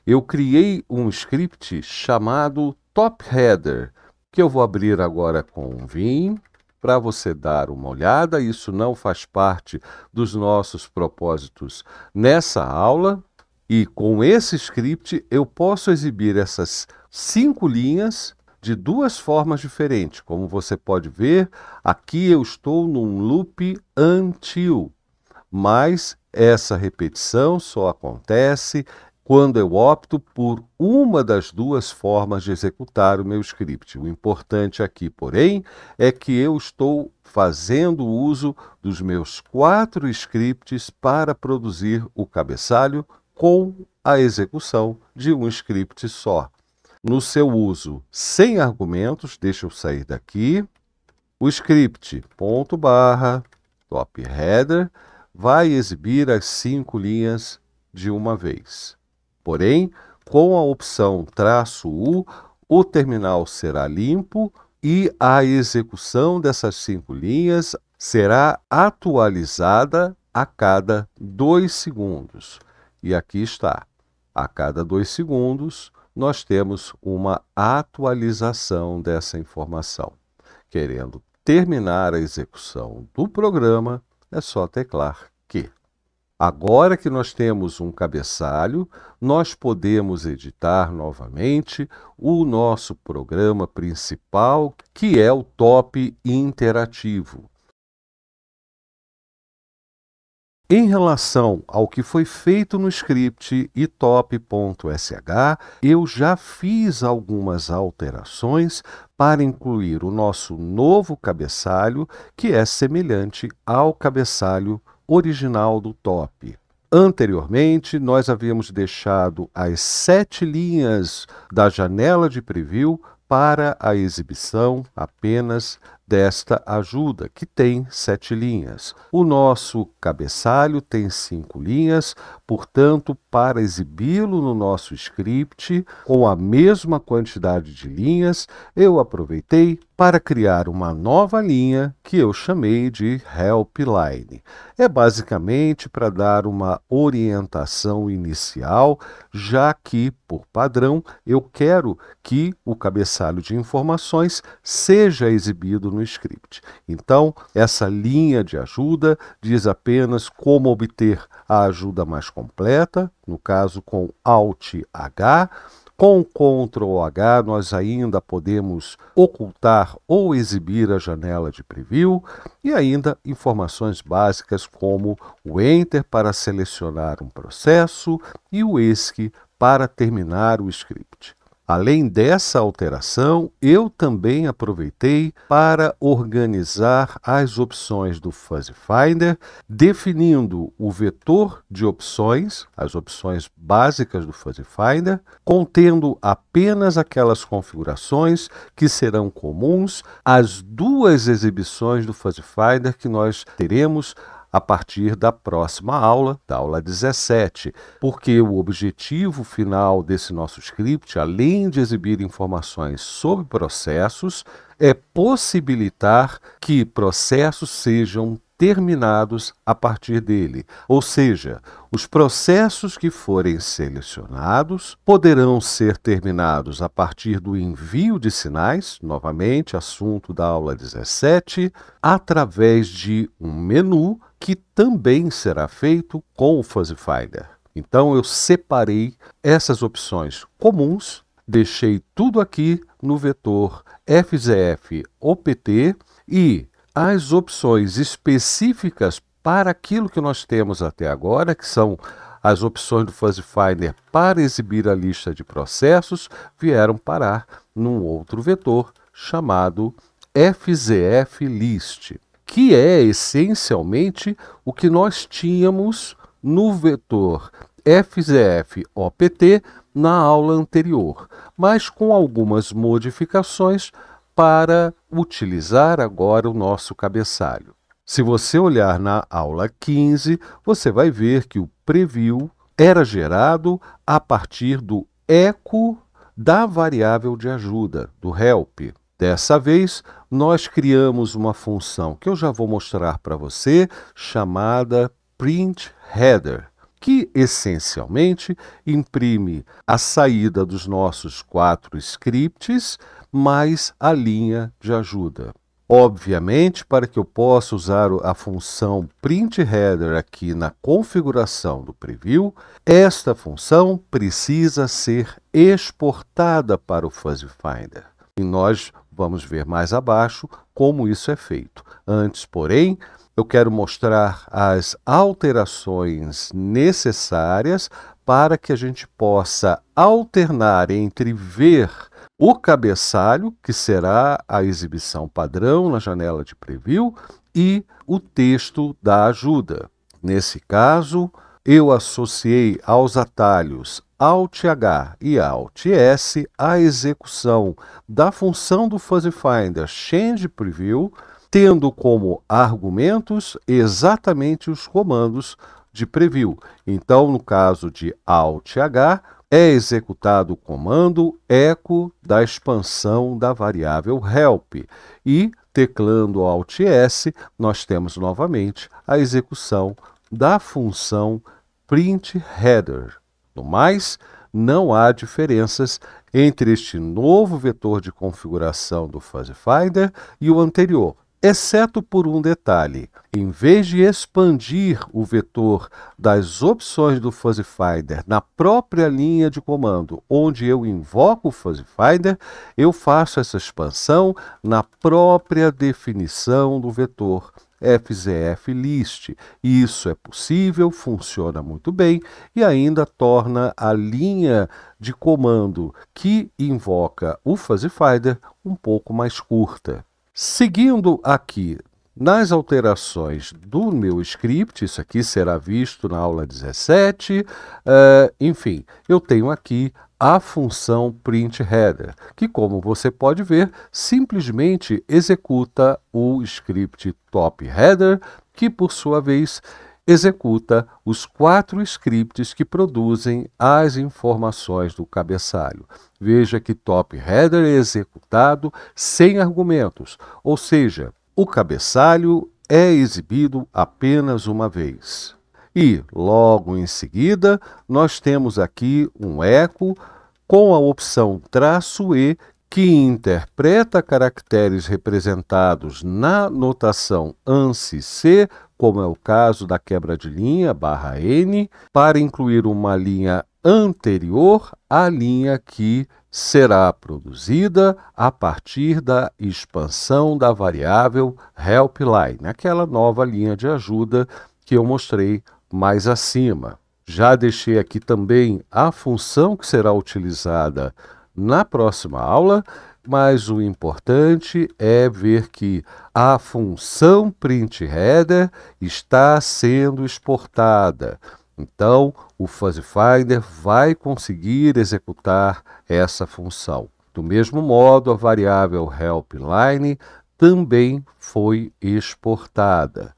Eu criei um script chamado top header, que eu vou abrir agora com o Vim para você dar uma olhada. Isso não faz parte dos nossos propósitos nessa aula. E com esse script eu posso exibir essas cinco linhas de duas formas diferentes. Como você pode ver, aqui eu estou num loop until, mas essa repetição só acontece quando eu opto por uma das duas formas de executar o meu script. O importante aqui, porém, é que eu estou fazendo uso dos meus quatro scripts para produzir o cabeçalho com a execução de um script só. No seu uso sem argumentos, deixa eu sair daqui, o script ponto barra top header vai exibir as cinco linhas de uma vez. Porém, com a opção traço U, o terminal será limpo e a execução dessas cinco linhas será atualizada a cada dois segundos. E aqui está. A cada dois segundos, nós temos uma atualização dessa informação. Querendo terminar a execução do programa, é só teclar Agora que nós temos um cabeçalho, nós podemos editar novamente o nosso programa principal, que é o Top Interativo. Em relação ao que foi feito no script itop.sh, eu já fiz algumas alterações para incluir o nosso novo cabeçalho, que é semelhante ao cabeçalho original do top. Anteriormente, nós havíamos deixado as sete linhas da janela de preview para a exibição apenas desta ajuda, que tem sete linhas. O nosso cabeçalho tem cinco linhas, Portanto, para exibi-lo no nosso script com a mesma quantidade de linhas, eu aproveitei para criar uma nova linha que eu chamei de helpline. É basicamente para dar uma orientação inicial, já que, por padrão, eu quero que o cabeçalho de informações seja exibido no script. Então, essa linha de ajuda diz apenas como obter a ajuda mais completa, no caso com Alt H. Com Ctrl H nós ainda podemos ocultar ou exibir a janela de preview e ainda informações básicas como o Enter para selecionar um processo e o ESC para terminar o script. Além dessa alteração, eu também aproveitei para organizar as opções do Fuzzy Finder, definindo o vetor de opções, as opções básicas do Fuzzy Finder, contendo apenas aquelas configurações que serão comuns às duas exibições do Fuzzy Finder que nós teremos a partir da próxima aula, da aula 17, porque o objetivo final desse nosso script, além de exibir informações sobre processos, é possibilitar que processos sejam terminados a partir dele. Ou seja, os processos que forem selecionados poderão ser terminados a partir do envio de sinais, novamente assunto da aula 17, através de um menu que também será feito com o Fuzzy Finder. Então eu separei essas opções comuns, deixei tudo aqui no vetor FZF OPT e as opções específicas para aquilo que nós temos até agora, que são as opções do Fuzzy Finder para exibir a lista de processos, vieram parar num outro vetor chamado FZF List que é essencialmente o que nós tínhamos no vetor FZF-OPT na aula anterior, mas com algumas modificações para utilizar agora o nosso cabeçalho. Se você olhar na aula 15, você vai ver que o preview era gerado a partir do eco da variável de ajuda, do help. Dessa vez, nós criamos uma função que eu já vou mostrar para você, chamada print header, que essencialmente imprime a saída dos nossos quatro scripts mais a linha de ajuda. Obviamente, para que eu possa usar a função print header aqui na configuração do preview, esta função precisa ser exportada para o Fuzzy Finder. E nós Vamos ver mais abaixo como isso é feito. Antes, porém, eu quero mostrar as alterações necessárias para que a gente possa alternar entre ver o cabeçalho, que será a exibição padrão na janela de preview, e o texto da ajuda. Nesse caso, eu associei aos atalhos Alt-H e Alt-S a execução da função do Fuzzy Finder Change Preview, tendo como argumentos exatamente os comandos de preview. Então, no caso de Alt-H, é executado o comando eco da expansão da variável help e teclando Alt S, nós temos novamente a execução da função print header. No mais, não há diferenças entre este novo vetor de configuração do Fuzzy Finder e o anterior, exceto por um detalhe. Em vez de expandir o vetor das opções do Fuzzy Finder na própria linha de comando onde eu invoco o Fuzzy Finder, eu faço essa expansão na própria definição do vetor. FZF List. Isso é possível, funciona muito bem e ainda torna a linha de comando que invoca o Fuzzy Finder um pouco mais curta. Seguindo aqui nas alterações do meu script, isso aqui será visto na aula 17, uh, eh, enfim, eu tenho aqui a função print_header que como você pode ver, simplesmente executa o script top_header que por sua vez executa os quatro scripts que produzem as informações do cabeçalho. Veja que top_header é executado sem argumentos, ou seja, o cabeçalho é exibido apenas uma vez. E logo em seguida, nós temos aqui um eco com a opção traço E que interpreta caracteres representados na notação ANSI C, como é o caso da quebra de linha barra N, para incluir uma linha anterior à linha que será produzida a partir da expansão da variável helpline, aquela nova linha de ajuda que eu mostrei mais acima. Já deixei aqui também a função que será utilizada na próxima aula, mas o importante é ver que a função print_header está sendo exportada. Então, o Fuzzy Finder vai conseguir executar essa função. Do mesmo modo, a variável helpline também foi exportada.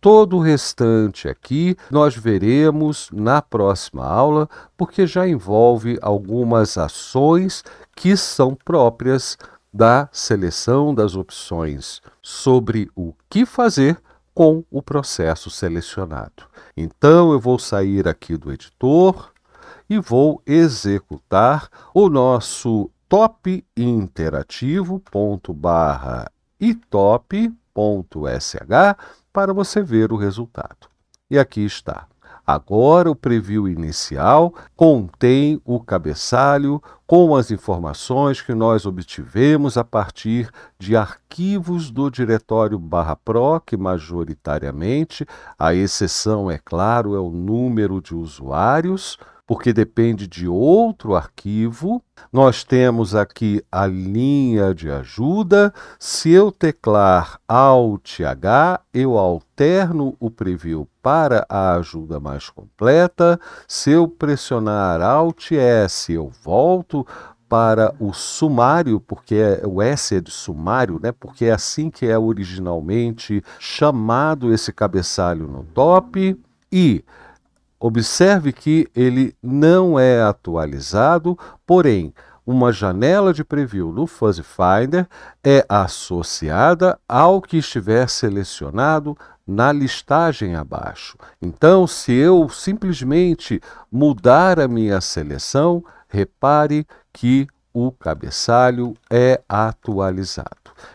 Todo o restante aqui nós veremos na próxima aula, porque já envolve algumas ações que são próprias da seleção das opções sobre o que fazer com o processo selecionado. Então eu vou sair aqui do editor e vou executar o nosso top interativo ponto barra e top para você ver o resultado. E aqui está. Agora o preview inicial contém o cabeçalho com as informações que nós obtivemos a partir de arquivos do diretório barra PROC, majoritariamente, a exceção, é claro, é o número de usuários, porque depende de outro arquivo. Nós temos aqui a linha de ajuda. Se eu teclar Alt H, eu alterno o preview para a ajuda mais completa. Se eu pressionar Alt S, eu volto para o sumário, porque é, o S é de sumário, né? Porque é assim que é originalmente chamado esse cabeçalho no top. E Observe que ele não é atualizado, porém, uma janela de preview no Fuzzy Finder é associada ao que estiver selecionado na listagem abaixo. Então, se eu simplesmente mudar a minha seleção, repare que o cabeçalho é atualizado.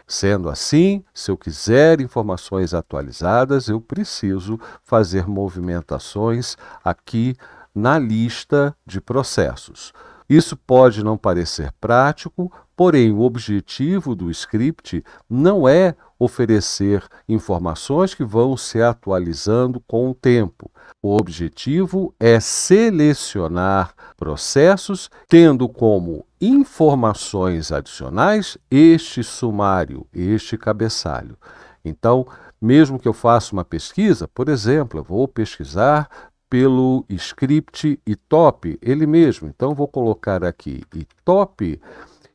Sendo assim, se eu quiser informações atualizadas, eu preciso fazer movimentações aqui na lista de processos. Isso pode não parecer prático, porém o objetivo do script não é oferecer informações que vão se atualizando com o tempo. O objetivo é selecionar processos, tendo como informações adicionais este sumário, este cabeçalho. Então, mesmo que eu faça uma pesquisa, por exemplo, eu vou pesquisar pelo script itop, ele mesmo. Então vou colocar aqui itop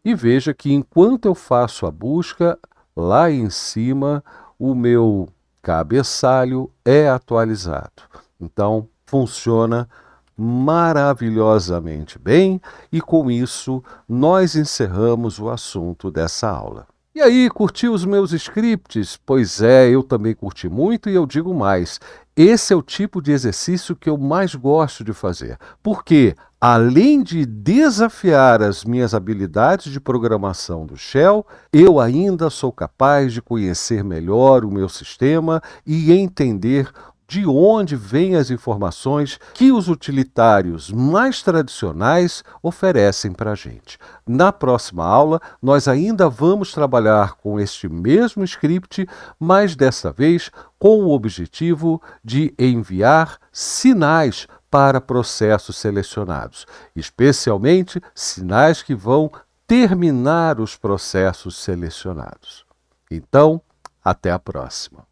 e veja que enquanto eu faço a busca, lá em cima o meu cabeçalho é atualizado. Então funciona maravilhosamente bem e com isso nós encerramos o assunto dessa aula. E aí, curtiu os meus scripts? Pois é, eu também curti muito e eu digo mais. Esse é o tipo de exercício que eu mais gosto de fazer, porque além de desafiar as minhas habilidades de programação do Shell, eu ainda sou capaz de conhecer melhor o meu sistema e entender de onde vêm as informações que os utilitários mais tradicionais oferecem para a gente. Na próxima aula, nós ainda vamos trabalhar com este mesmo script, mas dessa vez com o objetivo de enviar sinais para processos selecionados, especialmente sinais que vão terminar os processos selecionados. Então, até a próxima!